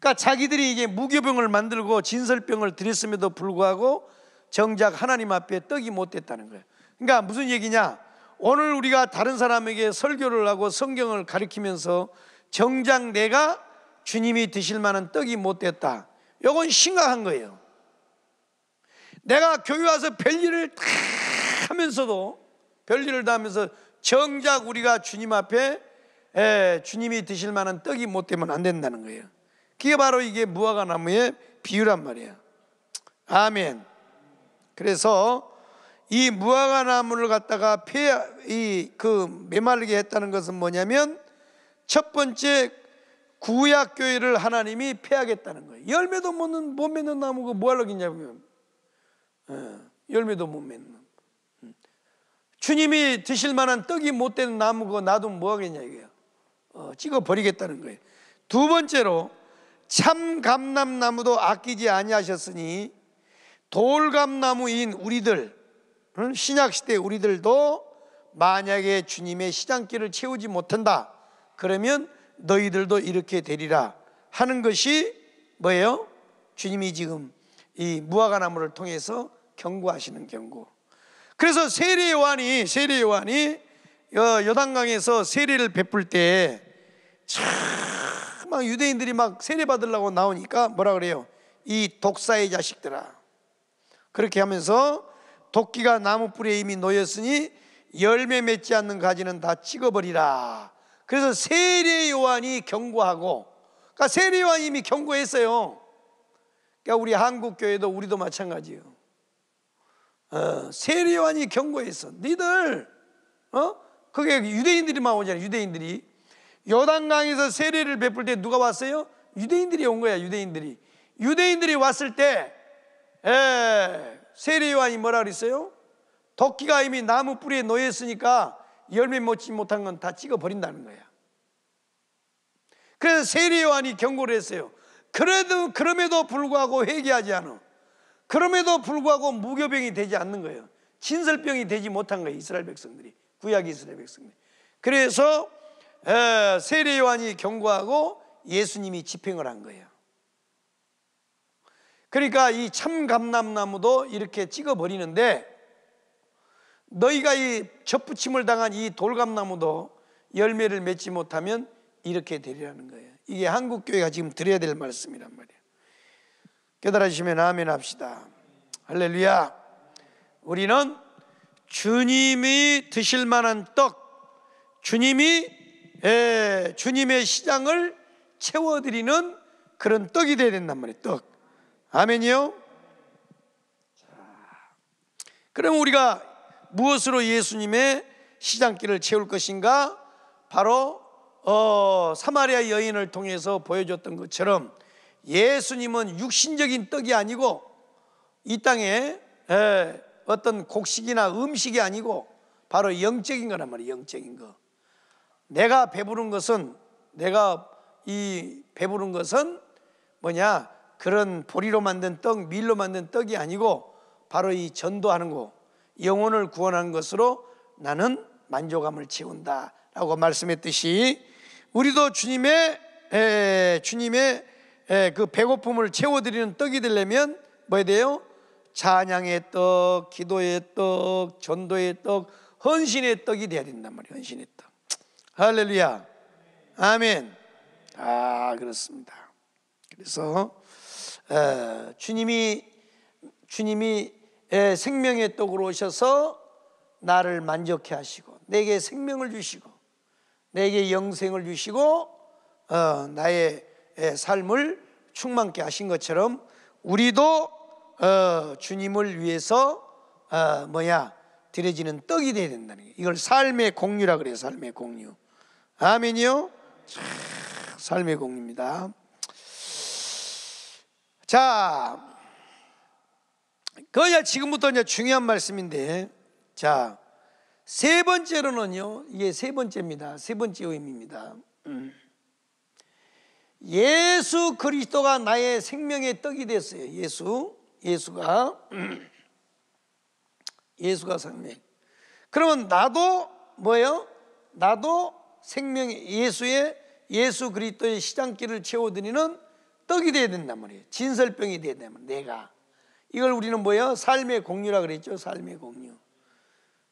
그러니까 자기들이 이게 무교병을 만들고 진설병을 드렸음에도 불구하고 정작 하나님 앞에 떡이 못 됐다는 거예요. 그러니까 무슨 얘기냐? 오늘 우리가 다른 사람에게 설교를 하고 성경을 가리키면서 정작 내가 주님이 드실 만한 떡이 못 됐다. 이건 심각한 거예요. 내가 교회 와서 별일을 다 하면서도 별일을 다 하면서 정작 우리가 주님 앞에 에, 예, 주님이 드실 만한 떡이 못 되면 안 된다는 거예요. 그게 바로 이게 무화과 나무의 비유란 말이에 아멘. 그래서 이 무화과 나무를 갖다가 이그 메말르게 했다는 것은 뭐냐면 첫 번째 구약 교회를 하나님이 폐하겠다는 거예요. 열매도 못는 못 맺는 나무가 뭐하려고 냐면 어, 열매도 못 맺는. 음. 주님이 드실 만한 떡이 못 되는 나무가 나도 뭐 하겠냐 이거야. 어, 찍어 버리겠다는 거예요. 두 번째로 참 감람나무도 아끼지 아니하셨으니 돌감나무인 우리들 신약 시대 우리들도 만약에 주님의 시장길을 채우지 못한다 그러면 너희들도 이렇게 되리라 하는 것이 뭐예요? 주님이 지금 이 무화과나무를 통해서 경고하시는 경고. 그래서 세례 요한이 세례 요한이 여단강에서 세례를 베풀 때참 막 유대인들이 막 세례 받으려고 나오니까 뭐라 그래요? 이 독사의 자식들아. 그렇게 하면서 도끼가 나무 뿌리에 이미 놓였으니 열매 맺지 않는 가지는 다 찍어버리라. 그래서 세례 요한이 경고하고, 그러니까 세례 요한이 이미 경고했어요. 그러니까 우리 한국 교회도 우리도 마찬가지요 어, 세례 요한이 경고했어. 니들 어? 그게 유대인들이 막 오잖아요. 유대인들이 요단강에서 세례를 베풀 때 누가 왔어요? 유대인들이 온 거야, 유대인들이. 유대인들이 왔을 때, 예, 세례 요한이 뭐라 그랬어요? 도끼가 이미 나무 뿌리에 놓여 있으니까 열매 맺지 못한 건 다 찍어 버린다는 거야. 그래서 세례 요한이 경고를 했어요. 그래도 그럼에도 불구하고 회개하지 않아. 그럼에도 불구하고 무교병이 되지 않는 거예요. 진설병이 되지 못한 거예요. 이스라엘 백성들이 구약 이스라엘 백성들이. 그래서 세례 요한이 경고하고 예수님이 집행을 한 거예요. 그러니까 이 참감람나무도 이렇게 찍어 버리는데 너희가 이 접붙임을 당한 이 돌감나무도 열매를 맺지 못하면 이렇게 되리라는 거예요. 이게 한국 교회가 지금 드려야 될 말씀이란 말이에요. 깨달으시면 아멘 합시다. 할렐루야. 우리는 주님이 드실 만한 떡, 주님이 예, 주님의 시장을 채워드리는 그런 떡이 되어야 된단 말이에요. 떡. 아멘이요. 그럼 우리가 무엇으로 예수님의 시장길을 채울 것인가? 바로 어, 사마리아 여인을 통해서 보여줬던 것처럼 예수님은 육신적인 떡이 아니고 이 땅에 에, 예, 어떤 곡식이나 음식이 아니고 바로 영적인 거란 말이에요. 영적인 거. 내가 배부른 것은 내가 이 배부른 것은 뭐냐 그런 보리로 만든 떡 밀로 만든 떡이 아니고 바로 이 전도하는 거 영혼을 구원한 것으로 나는 만족함을 채운다라고 말씀했듯이 우리도 주님의 에, 주님의 에, 그 배고픔을 채워드리는 떡이 되려면 뭐 돼요? 찬양의 떡, 기도의 떡, 전도의 떡, 헌신의 떡이 돼야 된단 말이에요. 헌신의 떡. 할렐루야. 아멘. 아, 그렇습니다. 그래서 에, 주님이 주님이 에, 생명의 떡으로 오셔서 나를 만족해 하시고 내게 생명을 주시고 내게 영생을 주시고 어, 나의 에, 삶을 충만케 하신 것처럼 우리도 어, 주님을 위해서 어, 뭐야 드려지는 떡이 돼야 된다는 게 이걸 삶의 공유라 그래요. 삶의 공유. 아멘이요. 삶의 공입니다. 자, 그야 지금부터 이제 중요한 말씀인데, 자, 세 번째로는요, 이게 세 번째입니다. 세 번째 의미입니다. 음. 예수 그리스도가 나의 생명의 떡이 됐어요. 예수, 예수가, 음. 예수가 생명. 그러면 나도 뭐예요? 나도 생명 의 예수의 예수 그리스도의 시장길을 채워드리는 떡이 돼야 된단 말이에요. 진설병이 돼야 된단 말이에요. 내가 이걸 우리는 뭐예요? 삶의 공유라 그랬죠. 삶의 공유.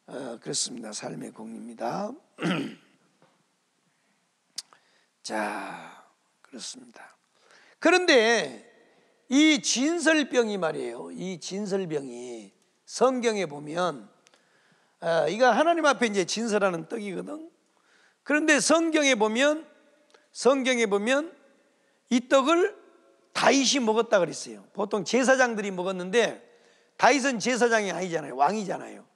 어, 그렇습니다. 삶의 공유입니다. 자, 그렇습니다. 그런데 이 진설병이 말이에요. 이 진설병이 성경에 보면 어, 이거 하나님 앞에 이제 진설하는 떡이거든. 그런데 성경에 보면 성경에 보면 이 떡을 다윗이 먹었다 그랬어요. 보통 제사장들이 먹었는데 다윗은 제사장이 아니잖아요. 왕이잖아요.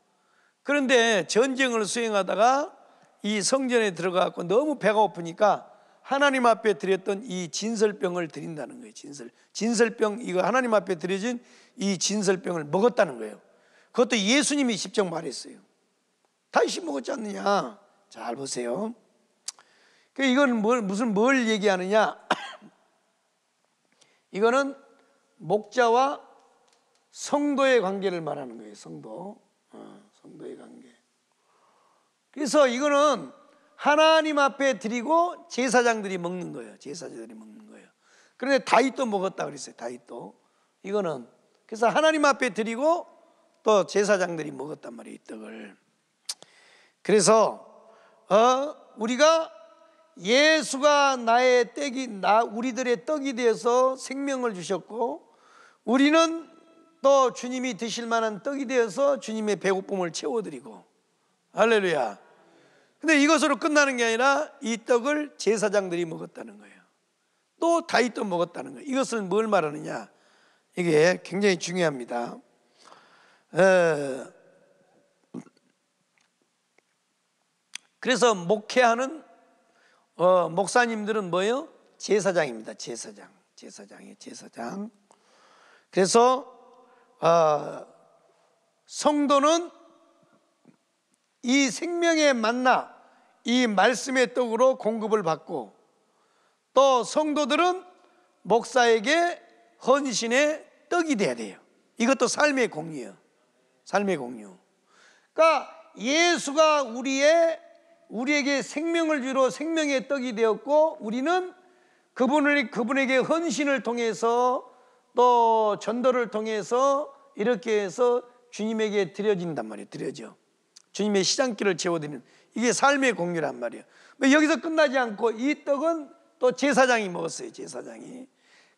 그런데 전쟁을 수행하다가 이 성전에 들어가고 너무 배가 고프니까 하나님 앞에 드렸던 이 진설병을 드린다는 거예요. 진설 진설병 이거 하나님 앞에 드려진 이 진설병을 먹었다는 거예요. 그것도 예수님이 직접 말했어요. 다시 먹었지 않느냐? 잘 보세요. 그 이건 뭘, 무슨 뭘 얘기하느냐? 이거는 목자와 성도의 관계를 말하는 거예요. 성도, 어, 성도의 관계. 그래서 이거는 하나님 앞에 드리고 제사장들이 먹는 거예요. 제사장들이 먹는 거예요. 그런데 다윗도 먹었다 그랬어요. 다윗도 이거는 그래서 하나님 앞에 드리고 또 제사장들이 먹었단 말이에요. 이 떡을. 그래서 어, 우리가 예수가 나의 떡이 나 우리들의 떡이 되어서 생명을 주셨고 우리는 또 주님이 드실 만한 떡이 되어서 주님의 배고픔을 채워드리고 할렐루야. 근데 이것으로 끝나는 게 아니라 이 떡을 제사장들이 먹었다는 거예요. 또 다윗도 먹었다는 거예요. 이것은 뭘 말하느냐? 이게 굉장히 중요합니다. 에... 그래서 목회하는 어, 목사님들은 뭐예요? 제사장입니다. 제사장. 제사장이 제사장. 그래서 어, 성도는 이 생명의 만나 이 말씀의 떡으로 공급을 받고 또 성도들은 목사에게 헌신의 떡이 돼야 돼요. 이것도 삶의 공유예요. 삶의 공유. 그러니까 예수가 우리의 우리에게 생명을 주로 생명의 떡이 되었고 우리는 그분을 그분에게 헌신을 통해서 또 전도를 통해서 이렇게 해서 주님에게 드려진단 말이에요. 드려져. 주님의 시장길을 채워드리는 이게 삶의 공유란 말이에요. 뭐 여기서 끝나지 않고 이 떡은 또 제사장이 먹었어요. 제사장이.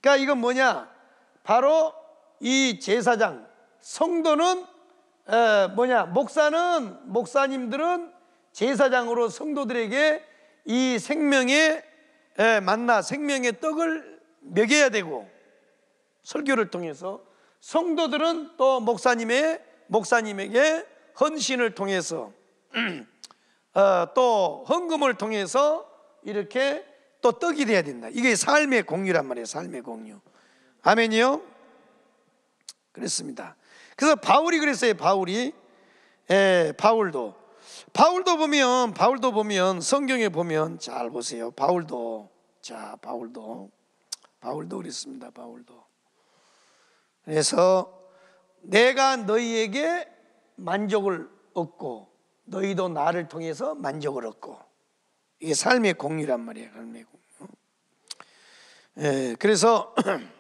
그러니까 이건 뭐냐? 바로 이 제사장 성도는 에, 뭐냐? 목사는 목사님들은 제사장으로 성도들에게 이 생명의 예, 만나 생명의 떡을 먹여야 되고 설교를 통해서 성도들은 또 목사님의 목사님에게 헌신을 통해서 어, 또 헌금을 통해서 이렇게 또 떡이 돼야 된다. 이게 삶의 공유란 말이에요. 삶의 공유. 아멘이요. 그랬습니다 그래서 바울이 그랬어요. 바울이 에, 예, 바울도 바울도 보면 바울도 보면 성경에 보면 잘 보세요. 바울도 자 바울도 바울도 그랬습니다. 바울도 그래서 내가 너희에게 만족을 얻고 너희도 나를 통해서 만족을 얻고 이게 삶의 공유란 말이에요. 삶의 공유. 예, 그래서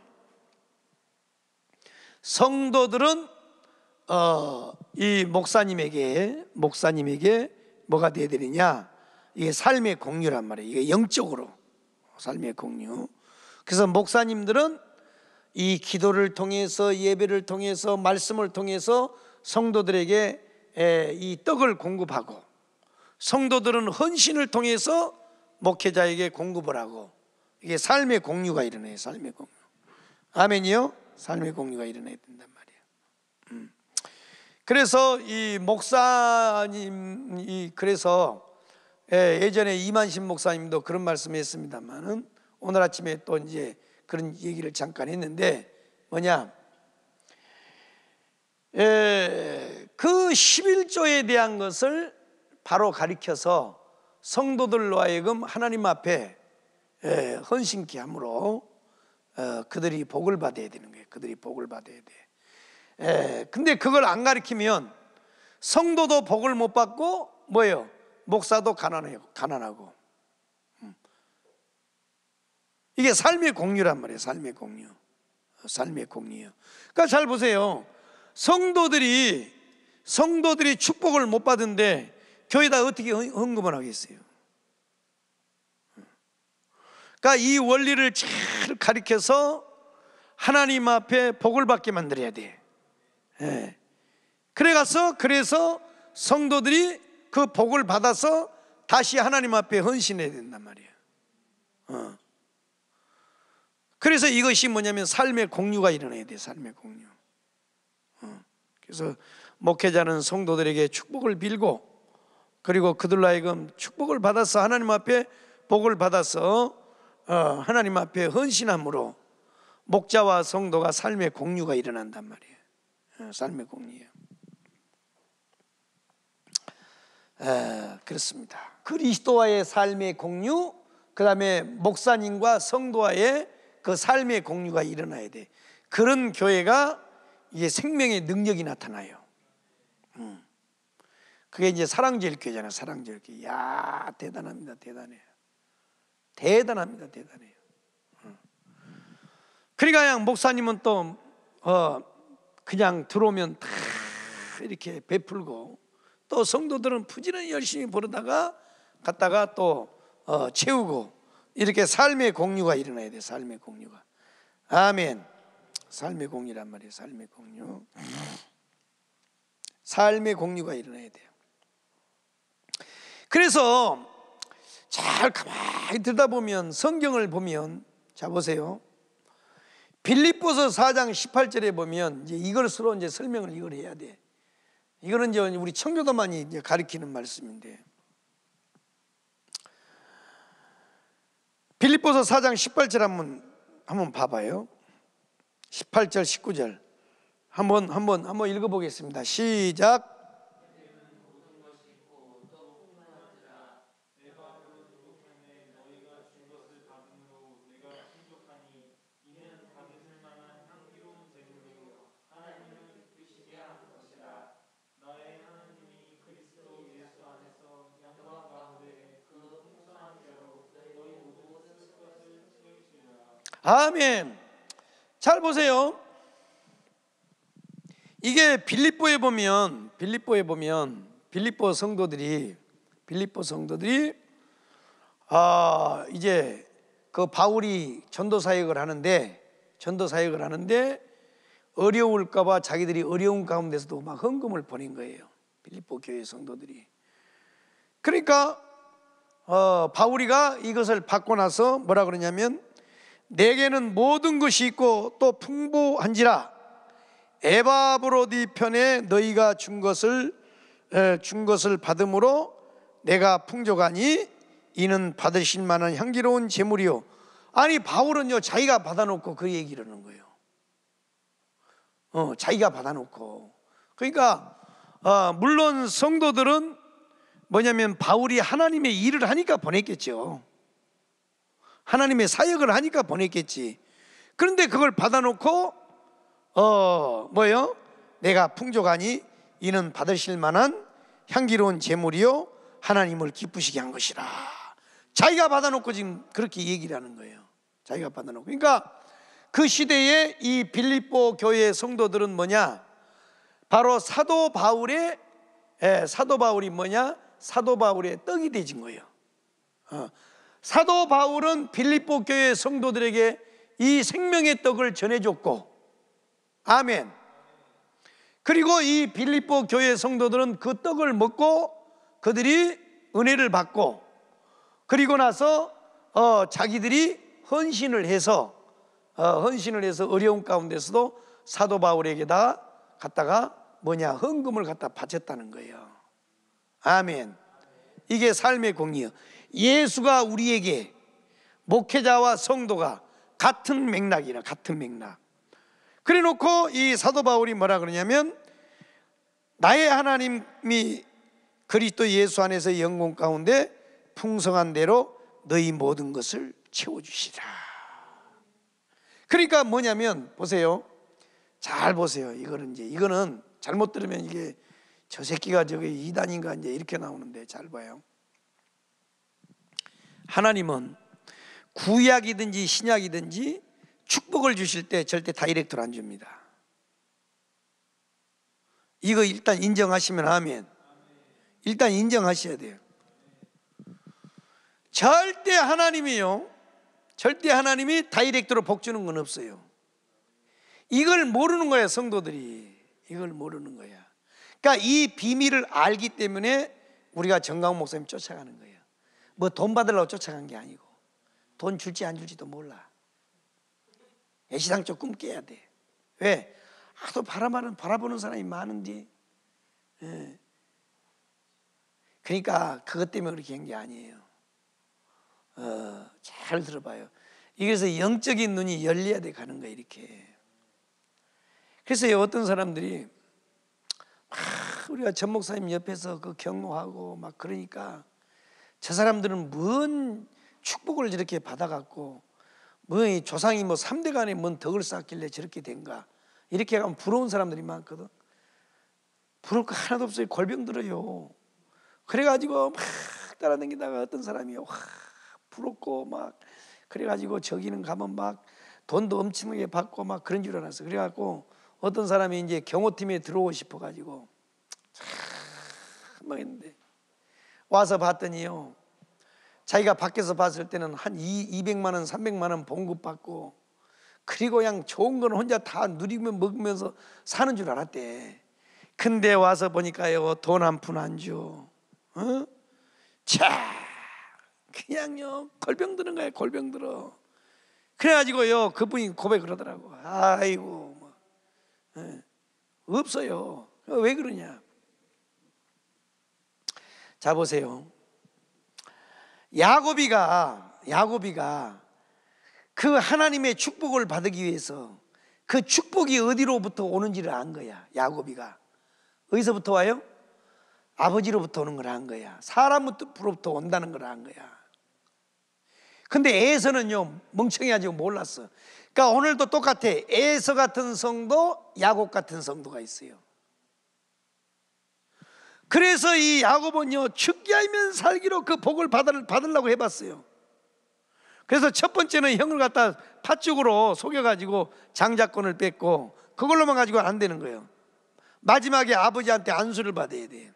성도들은 어, 이 목사님에게 목사님에게 뭐가 돼야 되느냐? 이게 삶의 공유란 말이에요. 이게 영적으로 삶의 공유. 그래서 목사님들은 이 기도를 통해서 예배를 통해서 말씀을 통해서 성도들에게 이 떡을 공급하고 성도들은 헌신을 통해서 목회자에게 공급을 하고 이게 삶의 공유가 일어나요. 삶의 공유. 아멘이요. 삶의 공유가 일어나야 된다. 그래서 이 목사님, 이 그래서 예, 전에 이만신 목사님도 그런 말씀을 했습니다만은 오늘 아침에 또 이제 그런 얘기를 잠깐 했는데 뭐냐. 예, 그 11조에 대한 것을 바로 가리켜서 성도들로 하여금 하나님 앞에 예, 헌신케 함으로 어, 그들이 복을 받아야 되는 거예요. 그들이 복을 받아야 돼. 요 에, 예, 근데 그걸 안 가르치면 성도도 복을 못 받고 뭐예요? 목사도 가난해요. 가난하고. 음. 이게 삶의 공유란 말이에요. 삶의 공유. 어, 삶의 공유요 그러니까 잘 보세요. 성도들이 성도들이 축복을 못 받은데 교회다 어떻게 헌금을 하겠어요? 음. 그러니까 이 원리를 잘 가리켜서 하나님 앞에 복을 받게 만들어야 돼. 요 예. 그래 가서 그래서 성도들이 그 복을 받아서 다시 하나님 앞에 헌신해야 된단 말이에요. 어. 그래서 이것이 뭐냐면 삶의 공유가 일어나야 돼, 삶의 공유. 어. 그래서 목회자는 성도들에게 축복을 빌고 그리고 그들로 하여금 축복을 받아서 하나님 앞에 복을 받아서 어, 하나님 앞에 헌신함으로 목자와 성도가 삶의 공유가 일어난단 말이에요. 어, 삶의 공리예요. 에, 그렇습니다. 그리스도와의 삶의 공유, 그 다음에 목사님과 성도와의 그 삶의 공유가 일어나야 돼. 그런 교회가 이제 생명의 능력이 나타나요. 음. 그게 이제 사랑제일교회잖아 사랑제일교회. 야 대단합니다. 대단해요. 대단합니다. 대단해요. 음. 그러니까 목사님은 또 어, 그냥 들어오면 다 이렇게 베풀고 또 성도들은 푸지런히 열심히 벌어다가 갔다가 또 어, 채우고 이렇게 삶의 공유가 일어나야 돼 삶의 공유가 아멘 삶의 공유란 말이에요 삶의 공유 삶의 공유가 일어나야 돼요 그래서 잘 가만히 들다 보면 성경을 보면 자 보세요 빌립보서 4장 18절에 보면 이제 이걸 로 이제 설명을 이걸 해야 돼. 이거는 이제 우리 청교도만이 이제 가리키는 말씀인데. 빌립보서 4장 18절 한번 한번 봐 봐요. 18절 19절. 한번 한번 한번 읽어 보겠습니다. 시작. 아멘. 잘 보세요. 이게 빌립보에 보면 빌립보에 보면 빌립보 성도들이 빌립보 성도들이 아 이제 그 바울이 전도 사역을 하는데 전도 사역을 하는데 어려울까봐 자기들이 어려운 가운데서도 막 헌금을 보낸 거예요. 빌립보 교회 성도들이. 그러니까 어, 바울이가 이것을 받고 나서 뭐라 그러냐면 내게는 모든 것이 있고 또 풍부한지라 에바브로디 편에 너희가 준 것을 준 것을 받음으로 내가 풍족하니 이는 받으실 만한 향기로운 재물이요 아니 바울은요 자기가 받아놓고 그 얘기를 하는 거예요 어, 자기가 받아놓고 그러니까 어, 물론 성도들은 뭐냐면 바울이 하나님의 일을 하니까 보냈겠죠 하나님의 사역을 하니까 보냈겠지. 그런데 그걸 받아놓고 어 뭐요? 내가 풍족하니 이는 받으실 만한 향기로운 재물이요 하나님을 기쁘시게 한 것이라. 자기가 받아놓고 지금 그렇게 얘기를 하는 거예요. 자기가 받아놓고. 그러니까 그 시대에 이 빌립보 교회의 성도들은 뭐냐? 바로 사도 바울의 예, 사도 바울이 뭐냐? 사도 바울의 떡이 되진 거예요. 어, 사도 바울은 빌립보 교회 성도들에게 이 생명의 떡을 전해줬고, 아멘. 그리고 이 빌립보 교회 성도들은 그 떡을 먹고 그들이 은혜를 받고, 그리고 나서 어, 자기들이 헌신을 해서 어, 헌신을 해서 어려운 가운데서도 사도 바울에게다 갖다가 뭐냐 헌금을 갖다 바쳤다는 거예요. 아멘. 이게 삶의 공이요. 예수가 우리에게 목회자와 성도가 같은 맥락이라 같은 맥락. 그래 놓고 이 사도 바울이 뭐라 그러냐면 나의 하나님이 그리스도 예수 안에서 영광 가운데 풍성한 대로 너희 모든 것을 채워 주시라. 그러니까 뭐냐면 보세요. 잘 보세요. 이거는 이제 이거는 잘못 들으면 이게 저 새끼가 저게 이단인가 이제 이렇게 나오는데 잘 봐요. 하나님은 구약이든지 신약이든지 축복을 주실 때 절대 다이렉트로 안 줍니다. 이거 일단 인정하시면 하면 일단 인정하셔야 돼요. 절대 하나님이요. 절대 하나님이 다이렉트로 복 주는 건 없어요. 이걸 모르는 거야, 성도들이. 이걸 모르는 거야. 그러니까 이 비밀을 알기 때문에 우리가 정강 목사님 쫓아가는 거예요. 뭐돈 받으려고 쫓아간 게 아니고 돈 줄지 안 줄지도 몰라. 애시당초 꿈 깨야 돼. 왜? 하도 바라보는, 바라보는 사람이 많은데. 예. 그러니까 그것 때문에 그렇게 한 게 아니에요. 어, 잘 들어봐요. 이래서 영적인 눈이 열려야 돼 가는 거야 이렇게. 그래서 어떤 사람들이 막 우리가 전 목사님 옆에서 그 경로하고 막 그러니까 저 사람들은 뭔 축복을 저렇게 받아갖고 뭐 조상이 뭐 3대간에 뭔 덕을 쌓길래 저렇게 된가 이렇게 하면 부러운 사람들이 많거든 부러울 거 하나도 없어요 골병 들어요 그래가지고 막 따라다니다가 어떤 사람이 와 부럽고 막 그래가지고 저기는 가면 막 돈도 엄청나게 받고 막 그런 줄 알았어 그래갖고 어떤 사람이 이제 경호팀에 들어오고 싶어가지고 참막 했는데 와서 봤더니요. 자기가 밖에서 봤을 때는 한 200만 원, 300만 원 봉급받고 그리고 그냥 좋은 건 혼자 다 누리며 먹으면서 사는 줄 알았대. 근데 와서 보니까요. 돈 한 푼 안 줘. 응? 어? 자, 그냥요. 골병 드는 거야. 골병 들어. 그래가지고요. 그분이 고백을 하더라고. 아이고, 뭐. 응. 예. 없어요. 왜 그러냐? 자 보세요. 야고비가 야고비가 그 하나님의 축복을 받기 위해서 그 축복이 어디로부터 오는지를 안 거야. 야고비가 어디서부터 와요? 아버지로부터 오는 걸 안 거야. 사람으로부터 온다는 걸 안 거야. 근데 에서는요 멍청해가지고 몰랐어. 그러니까 오늘도 똑같아. 에서 같은 성도, 야곱 같은 성도가 있어요. 그래서 이 야곱은요 축기하면 살기로 그 복을 받으려고 해봤어요 그래서 첫 번째는 형을 갖다 팥죽으로 속여가지고 장자권을 뺏고 그걸로만 가지고는 안 되는 거예요 마지막에 아버지한테 안수를 받아야 돼요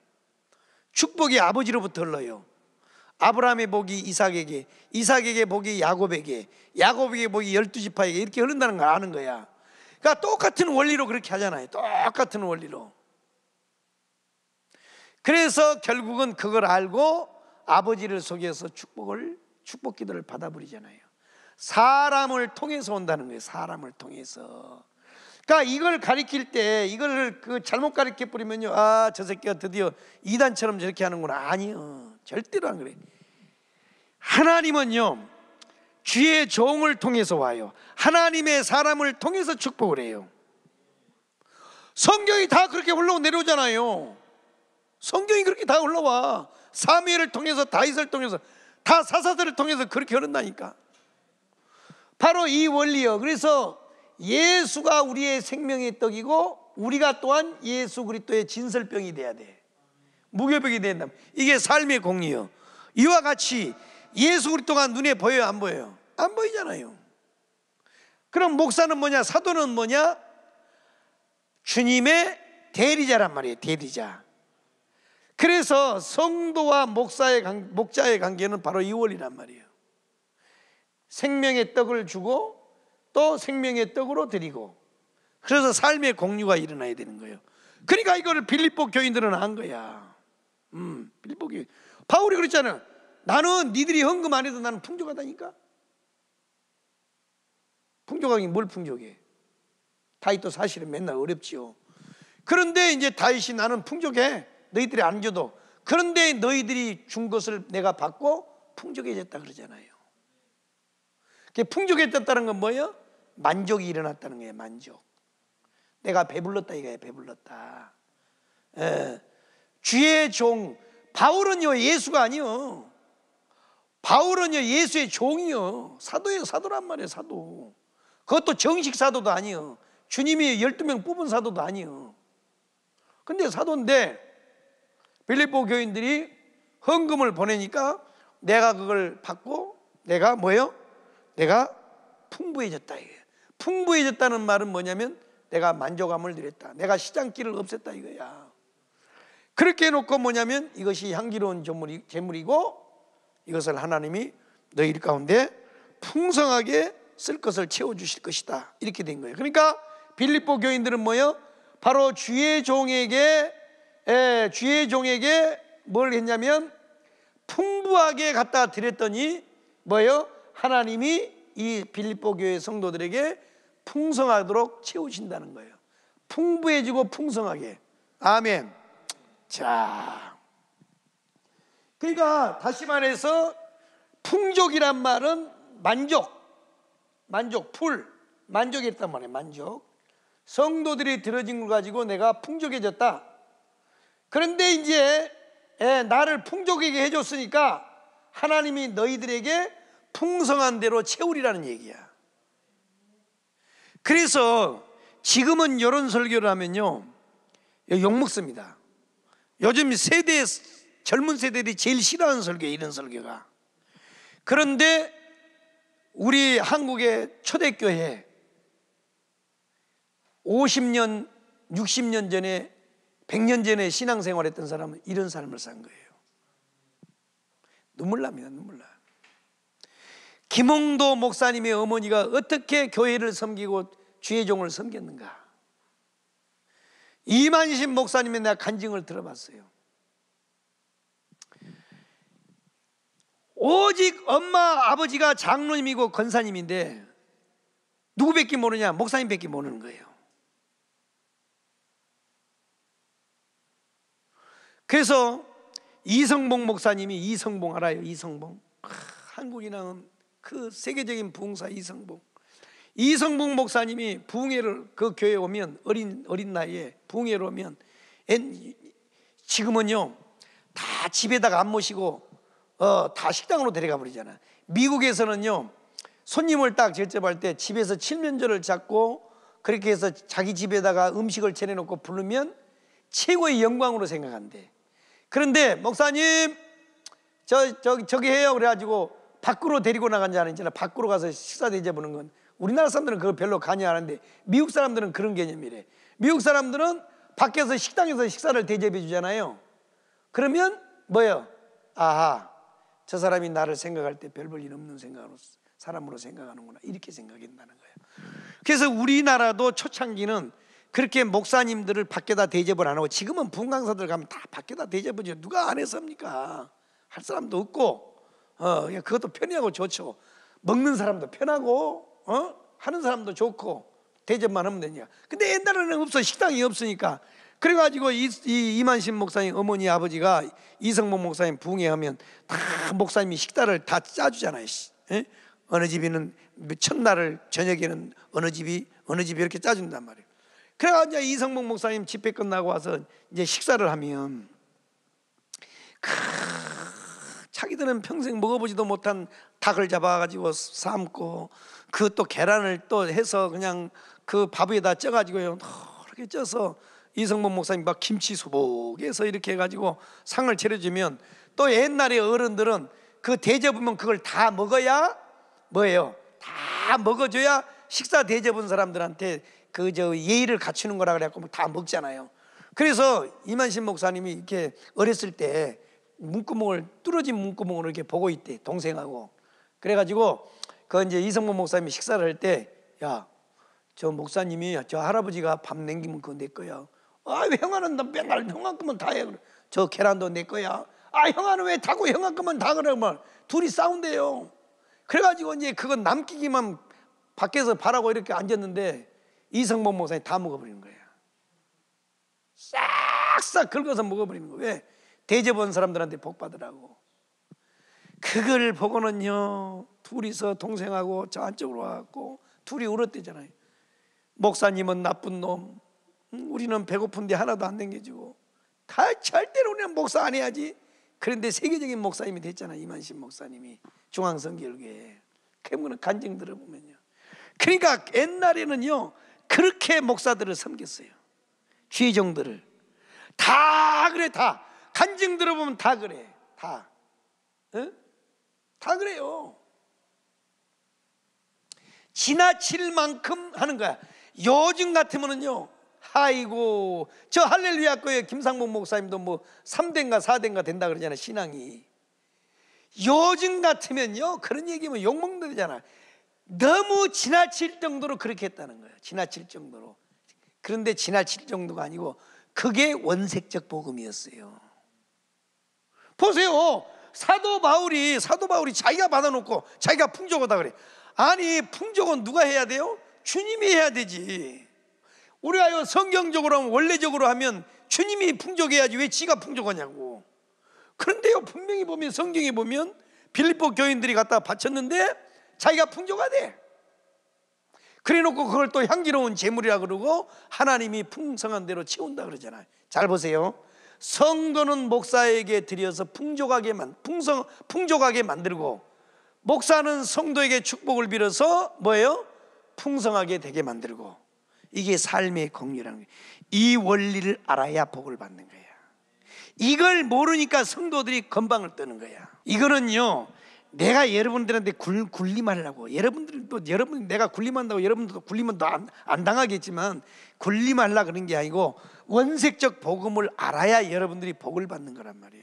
축복이 아버지로부터 흘러요 아브라함의 복이 이삭에게 이삭에게 복이 야곱에게 야곱에게 복이 열두 지파에게 이렇게 흐른다는 걸 아는 거야 그러니까 똑같은 원리로 그렇게 하잖아요 똑같은 원리로 그래서 결국은 그걸 알고 아버지를 속여서 축복을 축복 기도를 받아버리잖아요. 사람을 통해서 온다는 거예요. 사람을 통해서. 그러니까 이걸 가리킬 때 이걸 그 잘못 가리켜 버리면요. 아, 저 새끼가 드디어 이단처럼 저렇게 하는구나. 아니요. 절대로 안 그래. 하나님은요. 주의 종을 통해서 와요. 하나님의 사람을 통해서 축복을 해요. 성경이 다 그렇게 흘러 내려오잖아요. 성경이 그렇게 다 올라와. 사무엘을 통해서 다윗을 통해서 다 사사들을 통해서 그렇게 흐른다니까. 바로 이 원리요. 그래서 예수가 우리의 생명의 떡이고 우리가 또한 예수 그리스도의 진설병이 돼야 돼. 무교병이 된다. 이게 삶의 공리요. 이와 같이 예수 그리스도가 눈에 보여요, 안 보여요? 안 보이잖아요. 그럼 목사는 뭐냐? 사도는 뭐냐? 주님의 대리자란 말이에요. 대리자. 그래서 성도와 목사의 목자의 관계는 바로 이원이란 말이에요. 생명의 떡을 주고 또 생명의 떡으로 드리고 그래서 삶의 공유가 일어나야 되는 거예요. 그러니까 이거를 빌립보 교인들은 한 거야. 음, 빌립보 교인. 바울이 그랬잖아. 나는 니들이 헌금 안 해도 나는 풍족하다니까. 풍족하긴 뭘 풍족해? 다윗도 사실은 맨날 어렵지요. 그런데 이제 다윗이 나는 풍족해. 너희들이 안 줘도 그런데 너희들이 준 것을 내가 받고 풍족해졌다 그러잖아요. 풍족해졌다는 건 뭐예요? 만족이 일어났다는 거예요. 만족. 내가 배불렀다 이거예요. 배불렀다. 에, 예. 주의 종 바울은요 예수가 아니요. 바울은요 예수의 종이요 사도예요 사도란 말이에요 사도. 그것도 정식 사도도 아니요. 주님이 12명 뽑은 사도도 아니요. 근데 사도인데 빌립보 교인들이 헌금을 보내니까 내가 그걸 받고 내가 뭐예요? 내가 풍부해졌다 이거예요. 풍부해졌다는 말은 뭐냐면 내가 만족함을 누렸다. 내가 시장길을 없앴다 이거야. 그렇게 해놓고 뭐냐면 이것이 향기로운 재물이, 고 이것을 하나님이 너희들 가운데 풍성하게 쓸 것을 채워주실 것이다. 이렇게 된 거예요. 그러니까 빌립보 교인들은 뭐예요? 바로 주의 종에게 에, 예, 주의 종에게 뭘 했냐면 풍부하게 갖다 드렸더니 뭐예요? 하나님이 이 빌립보 교회 성도들에게 풍성하도록 채우신다는 거예요. 풍부해지고 풍성하게. 아멘. 자. 그러니까 다시 말해서 풍족이란 말은 만족, 만족, 풀, 만족이었단 말이에요. 만족. 성도들이 들어진 걸 가지고 내가 풍족해졌다. 그런데 이제 예, 나를 풍족하게 해줬으니까 하나님이 너희들에게 풍성한 대로 채우리라는 얘기야. 그래서 지금은 이런 설교를 하면요, 욕먹습니다. 요즘 세대, 젊은 세대들이 제일 싫어하는 설교, 이런 설교가. 그런데 우리 한국의 초대교회 50년, 60년 전에 100년 전에 신앙생활 했던 사람은 이런 삶을 산 거예요. 눈물 납니다, 눈물 나. 김홍도 목사님의 어머니가 어떻게 교회를 섬기고 주의 종을 섬겼는가. 이만신 목사님의 내가 간증을 들어봤어요. 오직 엄마, 아버지가 장로님이고 권사님인데 누구밖에 모르냐? 목사님밖에 모르는 거예요. 그래서 이성봉 목사님이 이성봉 알아요? 이성봉. 한국이왕은그 세계적인 부흥사 이성봉. 이성봉 목사님이 부흥회를 그 교회에 오면 어린 어린 나이에 부흥회를 오면 지금은요 다 집에다가 안 모시고 어, 다 식당으로 데려가 버리잖아. 미국에서는요 손님을 딱 제접할 때 집에서 칠면조를 잡고 그렇게 해서 자기 집에다가 음식을 차려놓고 부르면 최고의 영광으로 생각한대. 그런데 목사님 저, 저, 저기 해요 그래가지고 밖으로 데리고 나간 지 아닌지 아 밖으로 가서 식사 대접하는 건 우리나라 사람들은 그걸 별로 가냐 하는데 미국 사람들은 그런 개념이래 미국 사람들은 밖에서 식당에서 식사를 대접해 주잖아요 그러면 뭐예요 아하 저 사람이 나를 생각할 때 별 볼 일 없는 생각으로 사람으로 생각하는구나 이렇게 생각한다는 거예요 그래서 우리나라도 초창기는 그렇게 목사님들을 밖에다 대접을 안 하고 지금은 분강사들 가면 다 밖에다 대접을 누가 안했습니까할 사람도 없고 어, 그것도 편리하고 좋죠. 먹는 사람도 편하고 어? 하는 사람도 좋고 대접만 하면 되냐 근데 옛날에는 없어 식당이 없으니까. 그래가지고 이, 이 이만신 목사님 어머니 아버지가 이성모 목사님 붕흥하면다 목사님이 식단을 다 짜주잖아요. 에? 예? 어느 집이는 뭐 첫날을 저녁에는 어느 집이 어느 집이 이렇게 짜준단 말이에요. 그래가지고 이성목 목사님 집회 끝나고 와서 이제 식사를 하면 크, 자기들은 평생 먹어보지도 못한 닭을 잡아가지고 삶고 그 또 계란을 또 해서 그냥 그 밥 위에다 쪄가지고요 이렇게 쪄서 이성범 목사님 막 김치 수복해서 이렇게 해가지고 상을 차려주면 또 옛날에 어른들은 그 대접하면 그걸 다 먹어야 뭐예요? 다 먹어줘야 식사 대접은 사람들한테 그저 예의를 갖추는 거라 그래갖고 뭐 다 먹잖아요. 그래서 이만신 목사님이 이렇게 어렸을 때 문구멍을 뚫어진 문구멍을 이렇게 보고 있대 동생하고 그래가지고 그 이제 이성모 목사님이 식사를 할 때 야 저 목사님이 저 할아버지가 밥 남기면 그건 내 거야. 아 형아는 나 맨날 형아끄면 다해. 그래. 저 계란도 내 거야. 아 형아는 왜 타고 형아끄면 다그러 말. 둘이 싸운대요. 그래가지고 이제 그건 남기기만 밖에서 바라고 이렇게 앉았는데 이성범 목사님 다 먹어버리는 거예요. 싹싹 긁어서 먹어버리는 거예요. 왜? 대접원 사람들한테 복 받으라고. 그걸 보고는요, 둘이서 동생하고 저 안쪽으로 와갖고 둘이 울었대잖아요. 목사님은 나쁜 놈, 우리는 배고픈데 하나도 안 댕겨지고, 다 절대로 우리는 목사 안 해야지. 그런데 세계적인 목사님이 됐잖아요. 이만신 목사님이 중앙선교에 그분은 간증 들어보면요. 그러니까 옛날에는요, 그렇게 목사들을 섬겼어요. 취종들을. 다 그래, 다. 간증 들어보면 다 그래. 다. 응? 다 그래요. 지나칠 만큼 하는 거야. 요즘 같으면은요, 아이고, 저 할렐루야 거에 김상봉 목사님도 뭐 3대인가 4대인가 된다 그러잖아 신앙이. 요즘 같으면요, 그런 얘기면 욕먹는 거잖아. 너무 지나칠 정도로 그렇게 했다는 거예요. 지나칠 정도로. 그런데 지나칠 정도가 아니고 그게 원색적 복음이었어요. 보세요. 사도 바울이 사도 바울이 자기가 받아놓고 자기가 풍족하다 그래. 아니 풍족은 누가 해야 돼요? 주님이 해야 되지. 우리가 성경적으로 하면 원래적으로 하면 주님이 풍족해야지 왜 지가 풍족하냐고. 그런데요 분명히 보면 성경에 보면 빌립보 교인들이 갖다 바쳤는데 자기가 풍족가 돼. 그래 놓고 그걸 또 향기로운 재물이라 그러고 하나님이 풍성한 대로 채운다 그러잖아요. 잘 보세요. 성도는 목사에게 드려서 풍족하게 만 풍성 풍족하게 만들고 목사는 성도에게 축복을 빌어서 뭐예요? 풍성하게 되게 만들고 이게 삶의 공리라는 거예요. 이 원리를 알아야 복을 받는 거야. 이걸 모르니까 성도들이 건방을 뜨는 거야. 이거는요. 내가 여러분들한테 굴, 림하려고 여러분들도 여러분 내가 군림한다고 여러분들도 굴림은 안, 안 당하겠지만 굴림하려 그런 게 아니고 원색적 복음을 알아야 여러분들이 복을 받는 거란 말이야.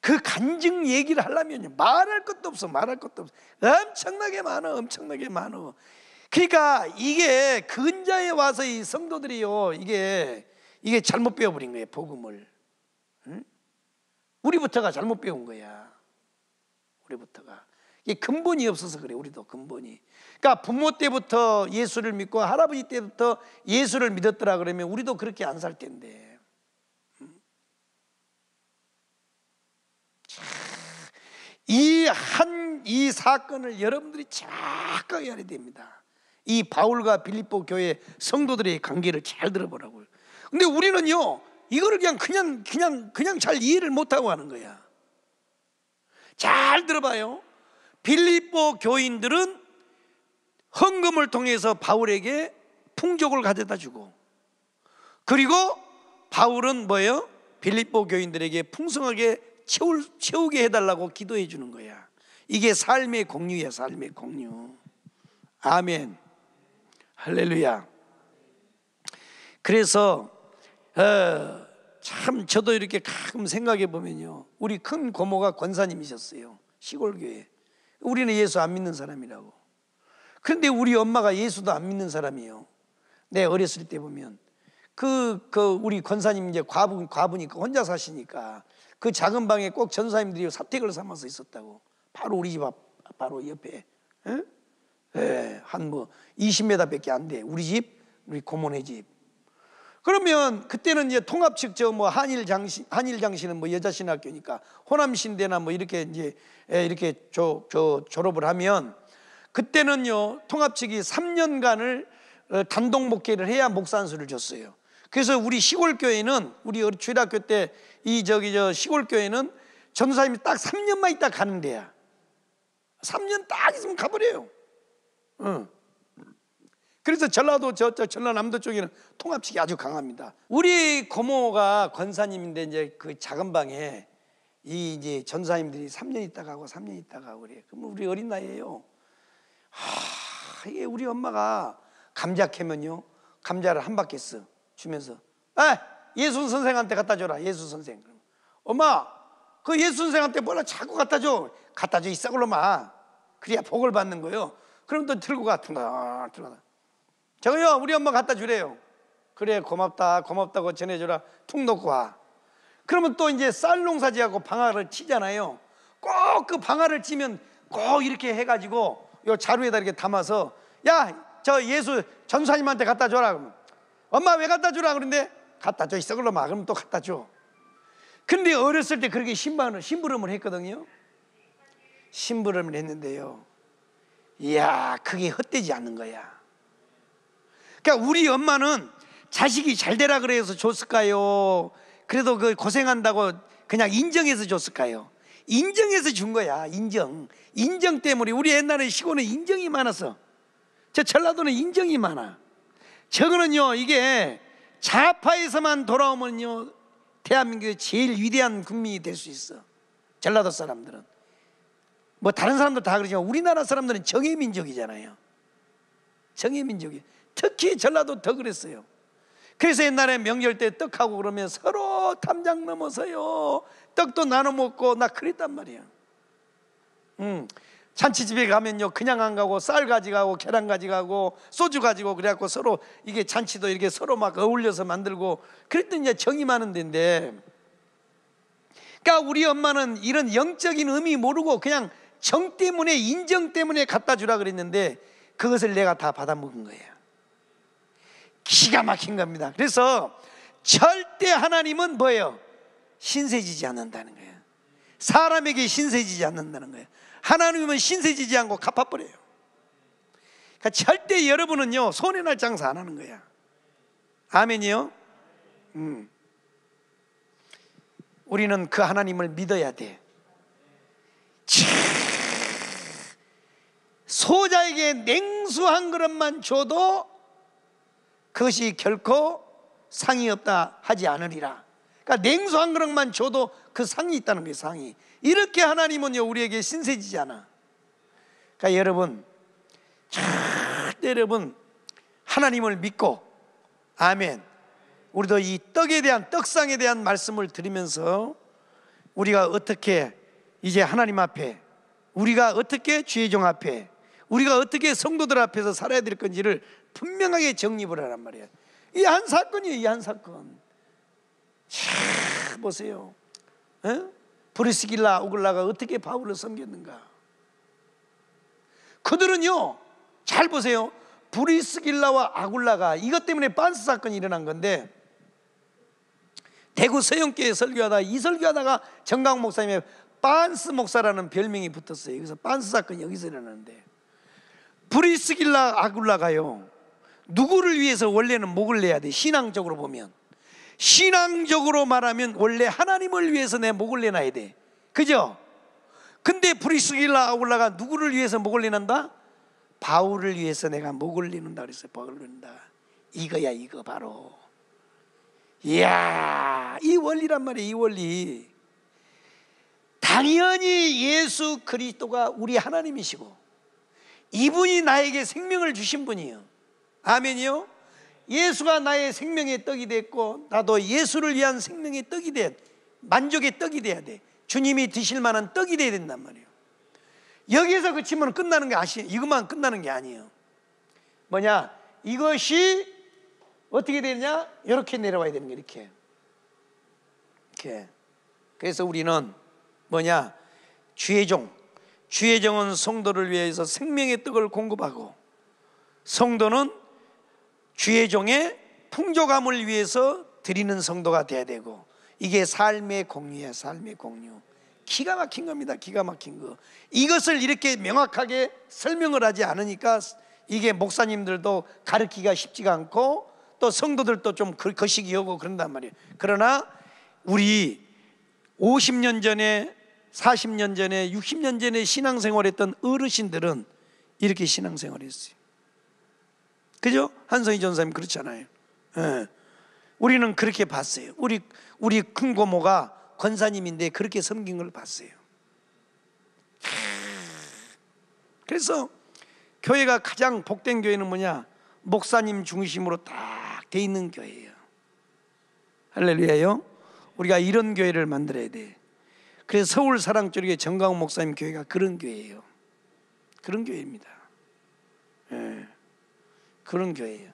그 간증 얘기를 하려면 말할 것도 없어 말할 것도 없어 엄청나게 많아 엄청나게 많아. 그러니까 이게 근자에 와서 이 성도들이요 이게 이게 잘못 배워버린 거예요 복음을. 우리부터가 잘못 배운 거야. 우리부터가. 이 근본이 없어서 그래, 우리도 근본이. 그러니까 부모 때부터 예수를 믿고 할아버지 때부터 예수를 믿었더라 그러면 우리도 그렇게 안 살 텐데. 음. 이 한, 이 사건을 여러분들이 정확야 됩니다. 이 바울과 빌립보 교회 성도들의 관계를 잘 들어보라고요. 근데 우리는요, 이거를 그냥 그냥 그냥 그냥 잘 이해를 못하고 하는 거야. 잘 들어봐요. 빌립보 교인들은 헌금을 통해서 바울에게 풍족을 가져다 주고 그리고 바울은 뭐예요? 빌립보 교인들에게 풍성하게 채울, 채우게 해달라고 기도해 주는 거야. 이게 삶의 공유야, 삶의 공유. 아멘. 할렐루야. 그래서 참 저도 이렇게 가끔 생각해 보면요. 우리 큰 고모가 권사님이셨어요. 시골교회. 우리는 예수 안 믿는 사람이라고. 그런데 우리 엄마가 예수도 안 믿는 사람이에요. 내 어렸을 때 보면 그, 그 우리 권사님 이제 과분 과부니까 혼자 사시니까 그 작은 방에 꼭 전사님들이 사택을 삼아서 있었다고. 바로 우리 집 앞 바로 옆에. 에? 에, 한뭐 20m밖에 안 돼. 우리 집, 우리 고모네 집. 그러면 그때는 이제 통합측 저뭐 한일 장신 한일 장신은 뭐 여자 신학교니까 호남 신대나 뭐 이렇게 이제 이렇게 저, 저 졸업을 하면 그때는요 통합측이 3년간을 어, 단독 목회를 해야 목산수를 줬어요. 그래서 우리 시골 교회는 우리 주일학교 때이 저기 저 시골 교회는 전사님이 딱 3년만 있다 가는 데야. 3년 딱 있으면 가버려요. 응. 그래서 전라도 저, 쪽 전라남도 쪽에는 통합식이 아주 강합니다. 우리 고모가 권사님인데 이제 그 작은 방에 이 이제 전사님들이 3년 있다가 하고 3년 있다가 그래. 그럼 우리 어린 나이에요. 하, 이게 우리 엄마가 감자 캐면요. 감자를 한 바퀴 써 주면서 에예순 선생한테 갖다 줘라. 예순 선생. 그럼 엄마 그예순 선생한테 뭐라 자꾸 갖다 줘. 갖다 줘이 싸구려마. 그래야 복을 받는 거요. 그럼 또 들고 가 들어가 들어가. 저거요 우리 엄마 갖다 주래요. 그래 고맙다 고맙다고 전해줘라 툭 놓고 와. 그러면 또 이제 쌀 농사 지하고 방아를 치잖아요. 꼭 그 방아를 치면 꼭 이렇게 해가지고 요 자루에다 이렇게 담아서 야 저 예수 전사님한테 갖다 줘라 그러면 엄마 왜 갖다 주라 그런데 갖다 줘 있어 그러면 아, 그럼 또 갖다 줘. 근데 어렸을 때 그렇게 신방을 심부름을 했거든요. 심부름을 했는데요. 이야 그게 헛되지 않는 거야. 그러니까 우리 엄마는 자식이 잘 되라 그래서 줬을까요? 그래도 그 고생한다고 그냥 인정해서 줬을까요? 인정해서 준 거야. 인정. 인정 때문에 우리 옛날에 시골은 인정이 많아서저 전라도는 인정이 많아. 저거는요, 이게 자파에서만 돌아오면요, 대한민국의 제일 위대한 국민이 될 수 있어. 전라도 사람들은. 뭐 다른 사람들다 그러지만 우리나라 사람들은 정의민족이잖아요. 정의민족이. 특히 전라도 더 그랬어요. 그래서 옛날에 명절 때 떡하고 그러면 서로 담장 넘어서요. 떡도 나눠 먹고 나 그랬단 말이야. 음. 잔치집에 가면요 그냥 안 가고 쌀 가져가고 계란 가져가고 소주 가지고 그래갖고 서로 이게 잔치도 이렇게 서로 막 어울려서 만들고 그랬더니 이제 정이 많은 데인데 그러니까 우리 엄마는 이런 영적인 의미 모르고 그냥 정 때문에 인정 때문에 갖다 주라 그랬는데 그것을 내가 다 받아먹은 거예요 기가 막힌 겁니다. 그래서 절대 하나님은 뭐예요? 신세지지 않는다는 거예요. 사람에게 신세지지 않는다는 거예요. 하나님은 신세지지 않고 갚아버려요. 그러니까 절대 여러분은요, 손해날 장사 안 하는 거야. 아멘이요? 음. 우리는 그 하나님을 믿어야 돼. 소자에게 냉수 한 그릇만 줘도 그것이 결코 상이 없다 하지 않으리라. 그러니까 냉수 한 그릇만 줘도 그 상이 있다는 거예요, 상이. 이렇게 하나님은요, 우리에게 신세지잖아. 그러니까 여러분, 절대 여러분, 하나님을 믿고, 아멘. 우리도 이 떡에 대한, 떡상에 대한 말씀을 드리면서 우리가 어떻게 이제 하나님 앞에, 우리가 어떻게 주의종 앞에, 우리가 어떻게 성도들 앞에서 살아야 될 건지를 분명하게 정립을 하란 말이에요. 이한 사건이에요, 이 한 사건. 샤, 보세요. 에? 어? 브리스길라 오글라가 어떻게 바울을 섬겼는가? 그들은요, 잘 보세요. 브리스길라와 아굴라가 이것 때문에 반스 사건이 일어난 건데 대구 서영교회 설교하다 이 설교하다가 정강 목사님의 반스 목사라는 별명이 붙었어요. 그래서 반스 사건이 여기서 일어났는데 브리스길라 아굴라가요. 누구를 위해서 원래는 목을 내야 돼? 신앙적으로 보면. 신앙적으로 말하면 원래 하나님을 위해서 내 목을 내놔야 돼. 그죠? 근데 브리스길라 아울라가 누구를 위해서 목을 내는다? 바울을 위해서 내가 목을 내는다 그래서 목을 내다 이거야 이거 바로. 이야 이 원리란 말이야 이 원리. 당연히 예수 그리스도가 우리 하나님이시고 이분이 나에게 생명을 주신 분이에요. 아멘이요? 예수가 나의 생명의 떡이 됐고 나도 예수를 위한 생명의 떡이 돼 만족의 떡이 돼야 돼 주님이 드실 만한 떡이 돼야 된단 말이에요 여기에서 그치면 끝나는 게 아시 이것만 끝나는 게 아니에요 뭐냐 이것이 어떻게 되느냐 이렇게 내려와야 되는 게 이렇게 이렇게 그래서 우리는 뭐냐 주의 종 주의 종은 성도를 위해서 생명의 떡을 공급하고 성도는 주의 종의 풍족함을 위해서 드리는 성도가 돼야 되고 이게 삶의 공유야 삶의 공유 기가 막힌 겁니다 기가 막힌 거 이것을 이렇게 명확하게 설명을 하지 않으니까 이게 목사님들도 가르치기가 쉽지가 않고 또 성도들도 좀 그, 거시기 하고 그런단 말이에요 그러나 우리 50년 전에 40년 전에 60년 전에 신앙생활했던 어르신들은 이렇게 신앙생활했어요 그죠? 한성희 전사님 그렇잖아요. 예. 우리는 그렇게 봤어요. 우리 우리 큰 고모가 권사님인데 그렇게 섬긴 걸 봤어요. 그래서 교회가 가장 복된 교회는 뭐냐? 목사님 중심으로 딱 돼 있는 교회예요. 할렐루야요. 우리가 이런 교회를 만들어야 돼. 그래서 서울 사랑조리정강 목사님 교회가 그런 교회예요. 그런 교회입니다. 예. 그런 교회예요.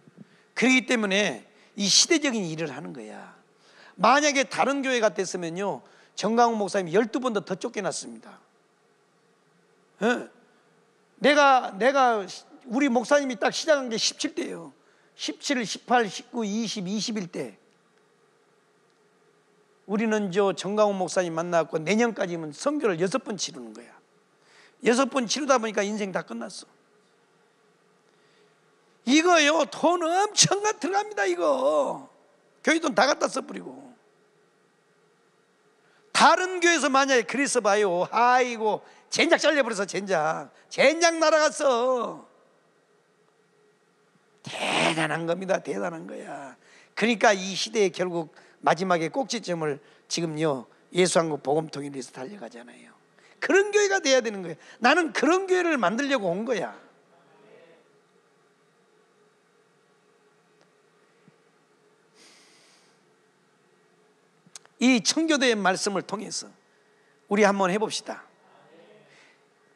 그렇기 때문에 이 시대적인 일을 하는 거야. 만약에 다른 교회 같았으면요. 정강훈 목사님 12번 더 쫓겨났습니다. 네. 내가, 내가, 우리 목사님이 딱 시작한 게 17대예요. 17, 18, 19, 20, 21대. 우리는 저 정강훈 목사님 만나고 내년까지면 선교를 여번 치르는 거야. 여번 치르다 보니까 인생 다 끝났어. 이거요 돈 엄청난 들어갑니다 이거 교회 돈 다 갖다 써버리고 다른 교회에서 만약에 그리스 봐요 아이고 젠장 잘려버려서 젠장 젠장 날아갔어 대단한 겁니다 대단한 거야 그러니까 이 시대에 결국 마지막에 꼭지점을 지금요 예수한국 복음통일에서 달려가잖아요 그런 교회가 돼야 되는 거예요 나는 그런 교회를 만들려고 온 거야 이 청교도의 말씀을 통해서 우리 한번 해봅시다.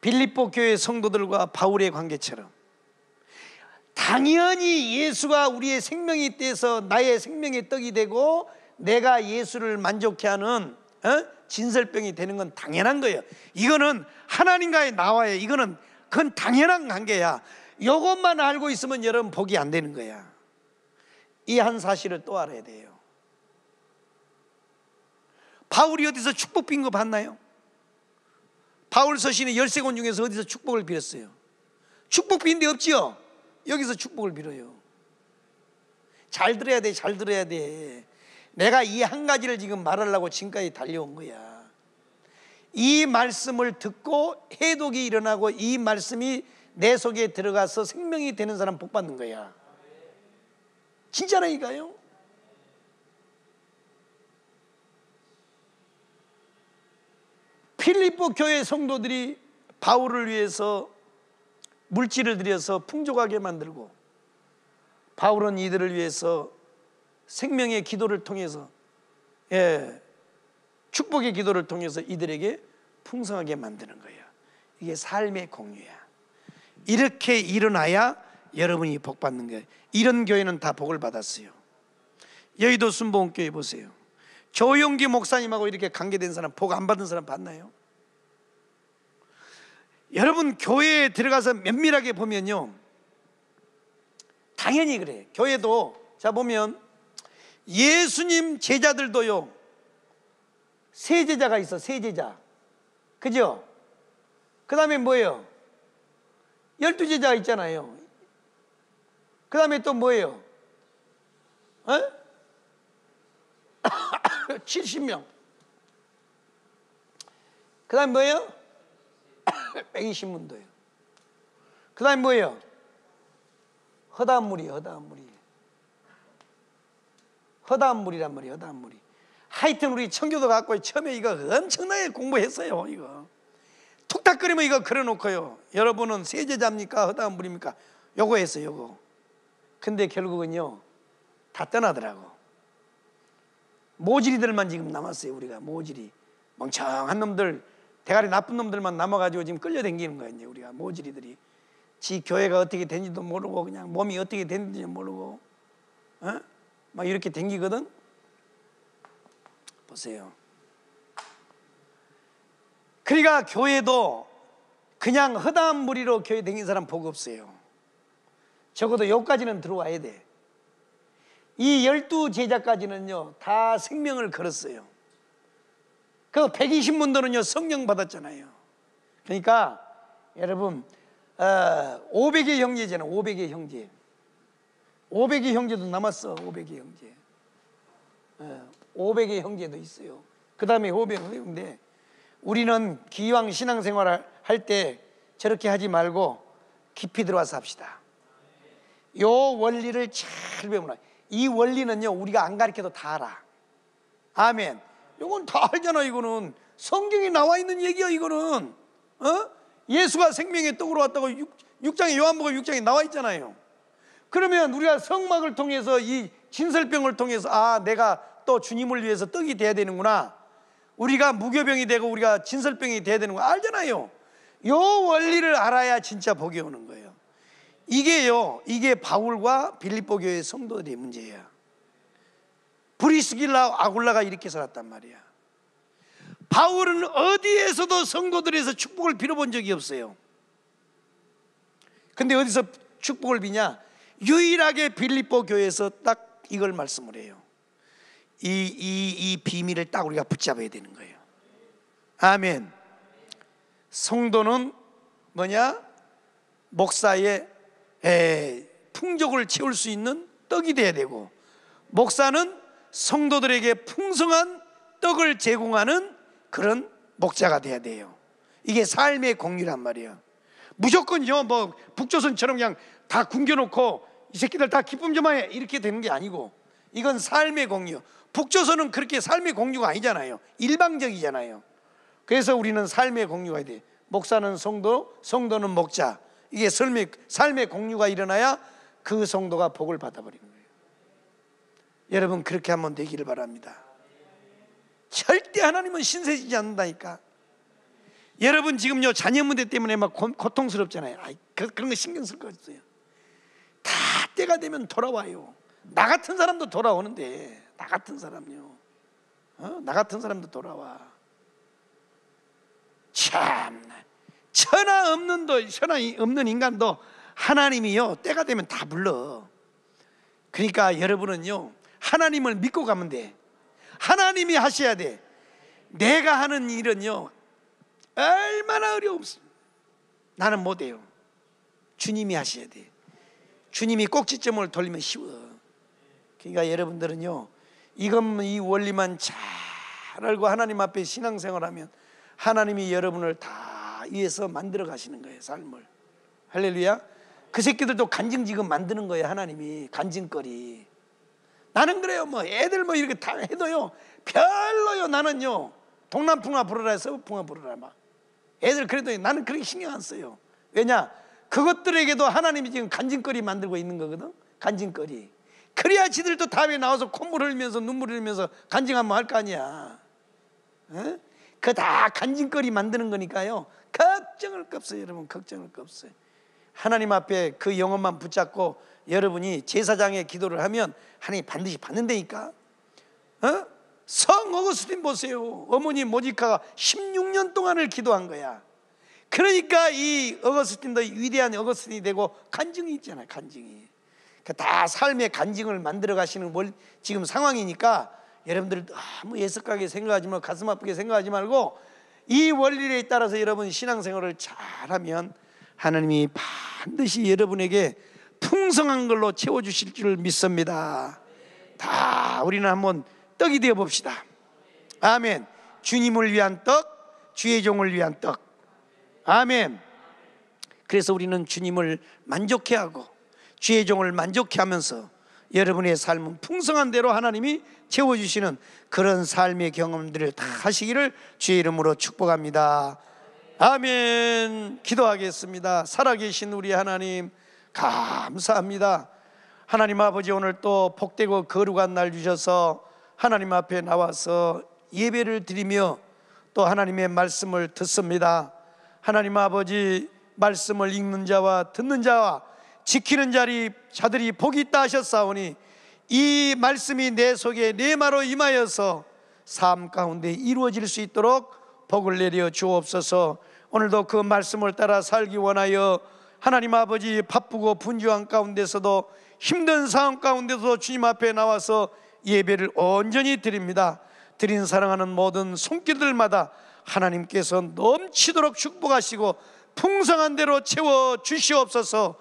빌립보 교회 성도들과 바울의 관계처럼 당연히 예수가 우리의 생명이 돼서 나의 생명의 떡이 되고 내가 예수를 만족해 하는 어? 진설병이 되는 건 당연한 거예요. 이거는 하나님과의 나와요. 이거는 그건 당연한 관계야. 이것만 알고 있으면 여러분 복이 안 되는 거야. 이 한 사실을 또 알아야 돼요. 바울이 어디서 축복 빈 거 봤나요? 바울 서신의 열세권 중에서 어디서 축복을 빌었어요? 축복 빈 데 없지요? 여기서 축복을 빌어요. 잘 들어야 돼, 잘 들어야 돼. 내가 이 한 가지를 지금 말하려고 지금까지 달려온 거야. 이 말씀을 듣고 해독이 일어나고 이 말씀이 내 속에 들어가서 생명이 되는 사람 복 받는 거야. 진짜라니까요? 필리포 교회 성도들이 바울을 위해서 물질을 들여서 풍족하게 만들고 바울은 이들을 위해서 생명의 기도를 통해서 예, 축복의 기도를 통해서 이들에게 풍성하게 만드는 거예요. 이게 삶의 공유야. 이렇게 일어나야 여러분이 복 받는 거예요. 이런 교회는 다 복을 받았어요. 여의도 순복음교회 보세요. 조용기 목사님하고 이렇게 관계된 사람 복 안 받은 사람 봤나요? 여러분 교회에 들어가서 면밀하게 보면요. 당연히 그래. 교회도 자 보면 예수님 제자들도요. 세 제자가 있어. 세 제자. 그죠? 그다음에 뭐예요? 열두 제자 있잖아요. 그다음에 또 뭐예요? 어? 70명. 그 다음에 뭐예요? 120문도예요. 그 다음에 뭐예요? 허단물이에요, 허단물이. 허단물이란 말이에요, 허단물이. 하여튼 우리 청교도 갖고 처음에 이거 엄청나게 공부했어요, 이거. 툭탁거리면 이거 그려놓고요. 여러분은 세제자입니까? 허다한 물입니까? 요거 했어요, 요거. 근데 결국은요, 다 떠나더라고. 모질이들만 지금 남았어요 우리가 모질이 멍청한 놈들 대가리 나쁜 놈들만 남아가지고 지금 끌려댕기는 거 아니에요. 우리가 모질이들이 지 교회가 어떻게 된지도 모르고 그냥 몸이 어떻게 된지도 모르고 어? 막 이렇게 댕기거든 보세요 그러니까 교회도 그냥 허다한 무리로 교회 댕긴 사람 보고 없어요 적어도 여기까지는 들어와야 돼이 열두 제자까지는요 다 생명을 걸었어요. 그 120문도는요 성령 받았잖아요. 그러니까 여러분 어, 500의 형제잖아 요 500의 형제. 500의 형제도 남았어 500의 형제. 어, 500의 형제도 있어요. 그 다음에 500의 형제. 우리는 기왕 신앙생활 할때 저렇게 하지 말고 깊이 들어와서 합시다. 요 원리를 잘 배우라. 이 원리는요, 우리가 안 가르쳐도 다 알아. 아멘. 이건 다 알잖아, 이거는. 성경에 나와 있는 얘기야, 이거는. 어? 예수가 생명의 떡으로 왔다고 6, 장에 요한복음 6장에 나와 있잖아요. 그러면 우리가 성막을 통해서 이 진설병을 통해서 아, 내가 또 주님을 위해서 떡이 돼야 되는구나. 우리가 무교병이 되고 우리가 진설병이 돼야 되는 거 알잖아요. 요 원리를 알아야 진짜 복이 오는 거예요. 이게요, 이게 바울과 빌립보 교회 성도들의 문제야. 브리스길라 아굴라가 이렇게 살았단 말이야. 바울은 어디에서도 성도들에서 축복을 빌어본 적이 없어요. 근데 어디서 축복을 비냐? 유일하게 빌립보 교회에서 딱 이걸 말씀을 해요. 이, 이, 이 비밀을 딱 우리가 붙잡아야 되는 거예요. 아멘. 성도는 뭐냐? 목사의 에, 풍족을 채울 수 있는 떡이 돼야 되고 목사는 성도들에게 풍성한 떡을 제공하는 그런 목자가 돼야 돼요. 이게 삶의 공유란 말이에요. 무조건요, 뭐 북조선처럼 그냥 다 굶겨놓고 이 새끼들 다 기쁨 좀 해. 이렇게 되는 게 아니고 이건 삶의 공유. 북조선은 그렇게 삶의 공유가 아니잖아요. 일방적이잖아요. 그래서 우리는 삶의 공유가 돼. 목사는 성도, 성도는 목자. 이게 삶의, 삶의 공유가 일어나야 그 성도가 복을 받아버리는 거예요. 여러분 그렇게 한번 되기를 바랍니다. 절대 하나님은 신세지지 않는다니까. 여러분 지금요 자녀 문제 때문에 막 고, 통스럽잖아요 아이, 그, 런거 신경 쓸 거 없어요. 다 때가 되면 돌아와요. 나 같은 사람도 돌아오는데 나 같은 사람요. 어? 나 같은 사람도 돌아와. 참나. 천하 없는 도 천하 없는 인간도 하나님이요 때가 되면 다 불러. 그러니까 여러분은요 하나님을 믿고 가면 돼. 하나님이 하셔야 돼. 내가 하는 일은요 얼마나 어려움습니다. 나는 못해요. 주님이 하셔야 돼. 주님이 꼭지점을 돌리면 쉬워. 그러니까 여러분들은요 이건 이 원리만 잘 알고 하나님 앞에 신앙생활하면 하나님이 여러분을 다 위해서 만들어 가시는 거예요, 삶을. 할렐루야. 그 새끼들도 간증 지금 만드는 거예요, 하나님이. 간증거리. 나는 그래요, 뭐 애들 뭐 이렇게 다 해도요. 별로요, 나는요. 동남풍화 불어라 해서 풍화 불어라 막. 애들 그래도 나는 그렇게 신경 안 써요. 왜냐? 그것들에게도 하나님이 지금 간증거리 만들고 있는 거거든. 간증거리. 그래야 지들도 다음에 나와서 콧물 흘리면서 눈물 흘리면서 간증 한번 할거 아니야. 그 다 간증거리 만드는 거니까요. 걱정할 것 없어요, 여러분. 걱정할 것 없어요. 하나님 앞에 그 영혼만 붙잡고 여러분이 제사장의 기도를 하면 하나님 반드시 받는다니까. 어? 성 어거스틴 보세요. 어머니 모니카가 16년 동안을 기도한 거야. 그러니까 이 어거스틴도 위대한 어거스틴이 되고 간증이 있잖아요. 간증이. 그러니까 다 삶의 간증을 만들어 가시는 뭘 지금 상황이니까 여러분들 아무 예습하게 생각하지 말고 가슴 아프게 생각하지 말고 이 원리에 따라서 여러분 신앙생활을 잘하면 하나님이 반드시 여러분에게 풍성한 걸로 채워주실 줄 믿습니다. 다 우리는 한번 떡이 되어 봅시다. 아멘. 주님을 위한 떡, 주의 종을 위한 떡. 아멘. 그래서 우리는 주님을 만족해 하고 주의 종을 만족해 하면서 여러분의 삶은 풍성한 대로 하나님이 채워주시는 그런 삶의 경험들을 다 하시기를 주의 이름으로 축복합니다. 아멘. 기도하겠습니다. 살아계신 우리 하나님, 감사합니다. 하나님 아버지 오늘 또 복되고 거룩한 날 주셔서 하나님 앞에 나와서 예배를 드리며 또 하나님의 말씀을 듣습니다. 하나님 아버지 말씀을 읽는 자와 듣는 자와 지키는 자리 자들이 복이 있다 하셨사오니 이 말씀이 내 속에 내 마로 임하여서 삶 가운데 이루어질 수 있도록 복을 내려 주옵소서. 오늘도 그 말씀을 따라 살기 원하여 하나님 아버지 바쁘고 분주한 가운데서도 힘든 상황 가운데서도 주님 앞에 나와서 예배를 온전히 드립니다. 드린 사랑하는 모든 손길들마다 하나님께서 넘치도록 축복하시고 풍성한 대로 채워 주시옵소서.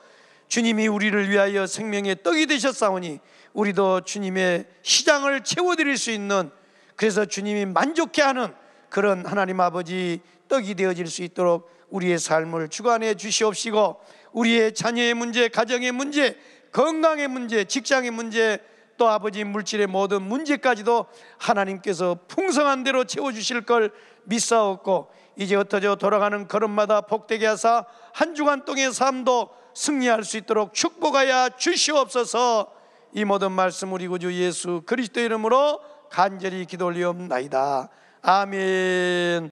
주님이 우리를 위하여 생명의 떡이 되셨사오니 우리도 주님의 시장을 채워드릴 수 있는 그래서 주님이 만족해하는 그런 하나님 아버지 떡이 되어질 수 있도록 우리의 삶을 주관해 주시옵시고 우리의 자녀의 문제, 가정의 문제, 건강의 문제, 직장의 문제, 또 아버지 물질의 모든 문제까지도 하나님께서 풍성한 대로 채워주실 걸 믿사옵고 이제 흩어져 돌아가는 걸음마다 복되게 하사 한 주간 동의 삶도 승리할 수 있도록 축복하여 주시옵소서. 이 모든 말씀 우리 구주 예수 그리스도 이름으로 간절히 기도 올리옵나이다. 아멘.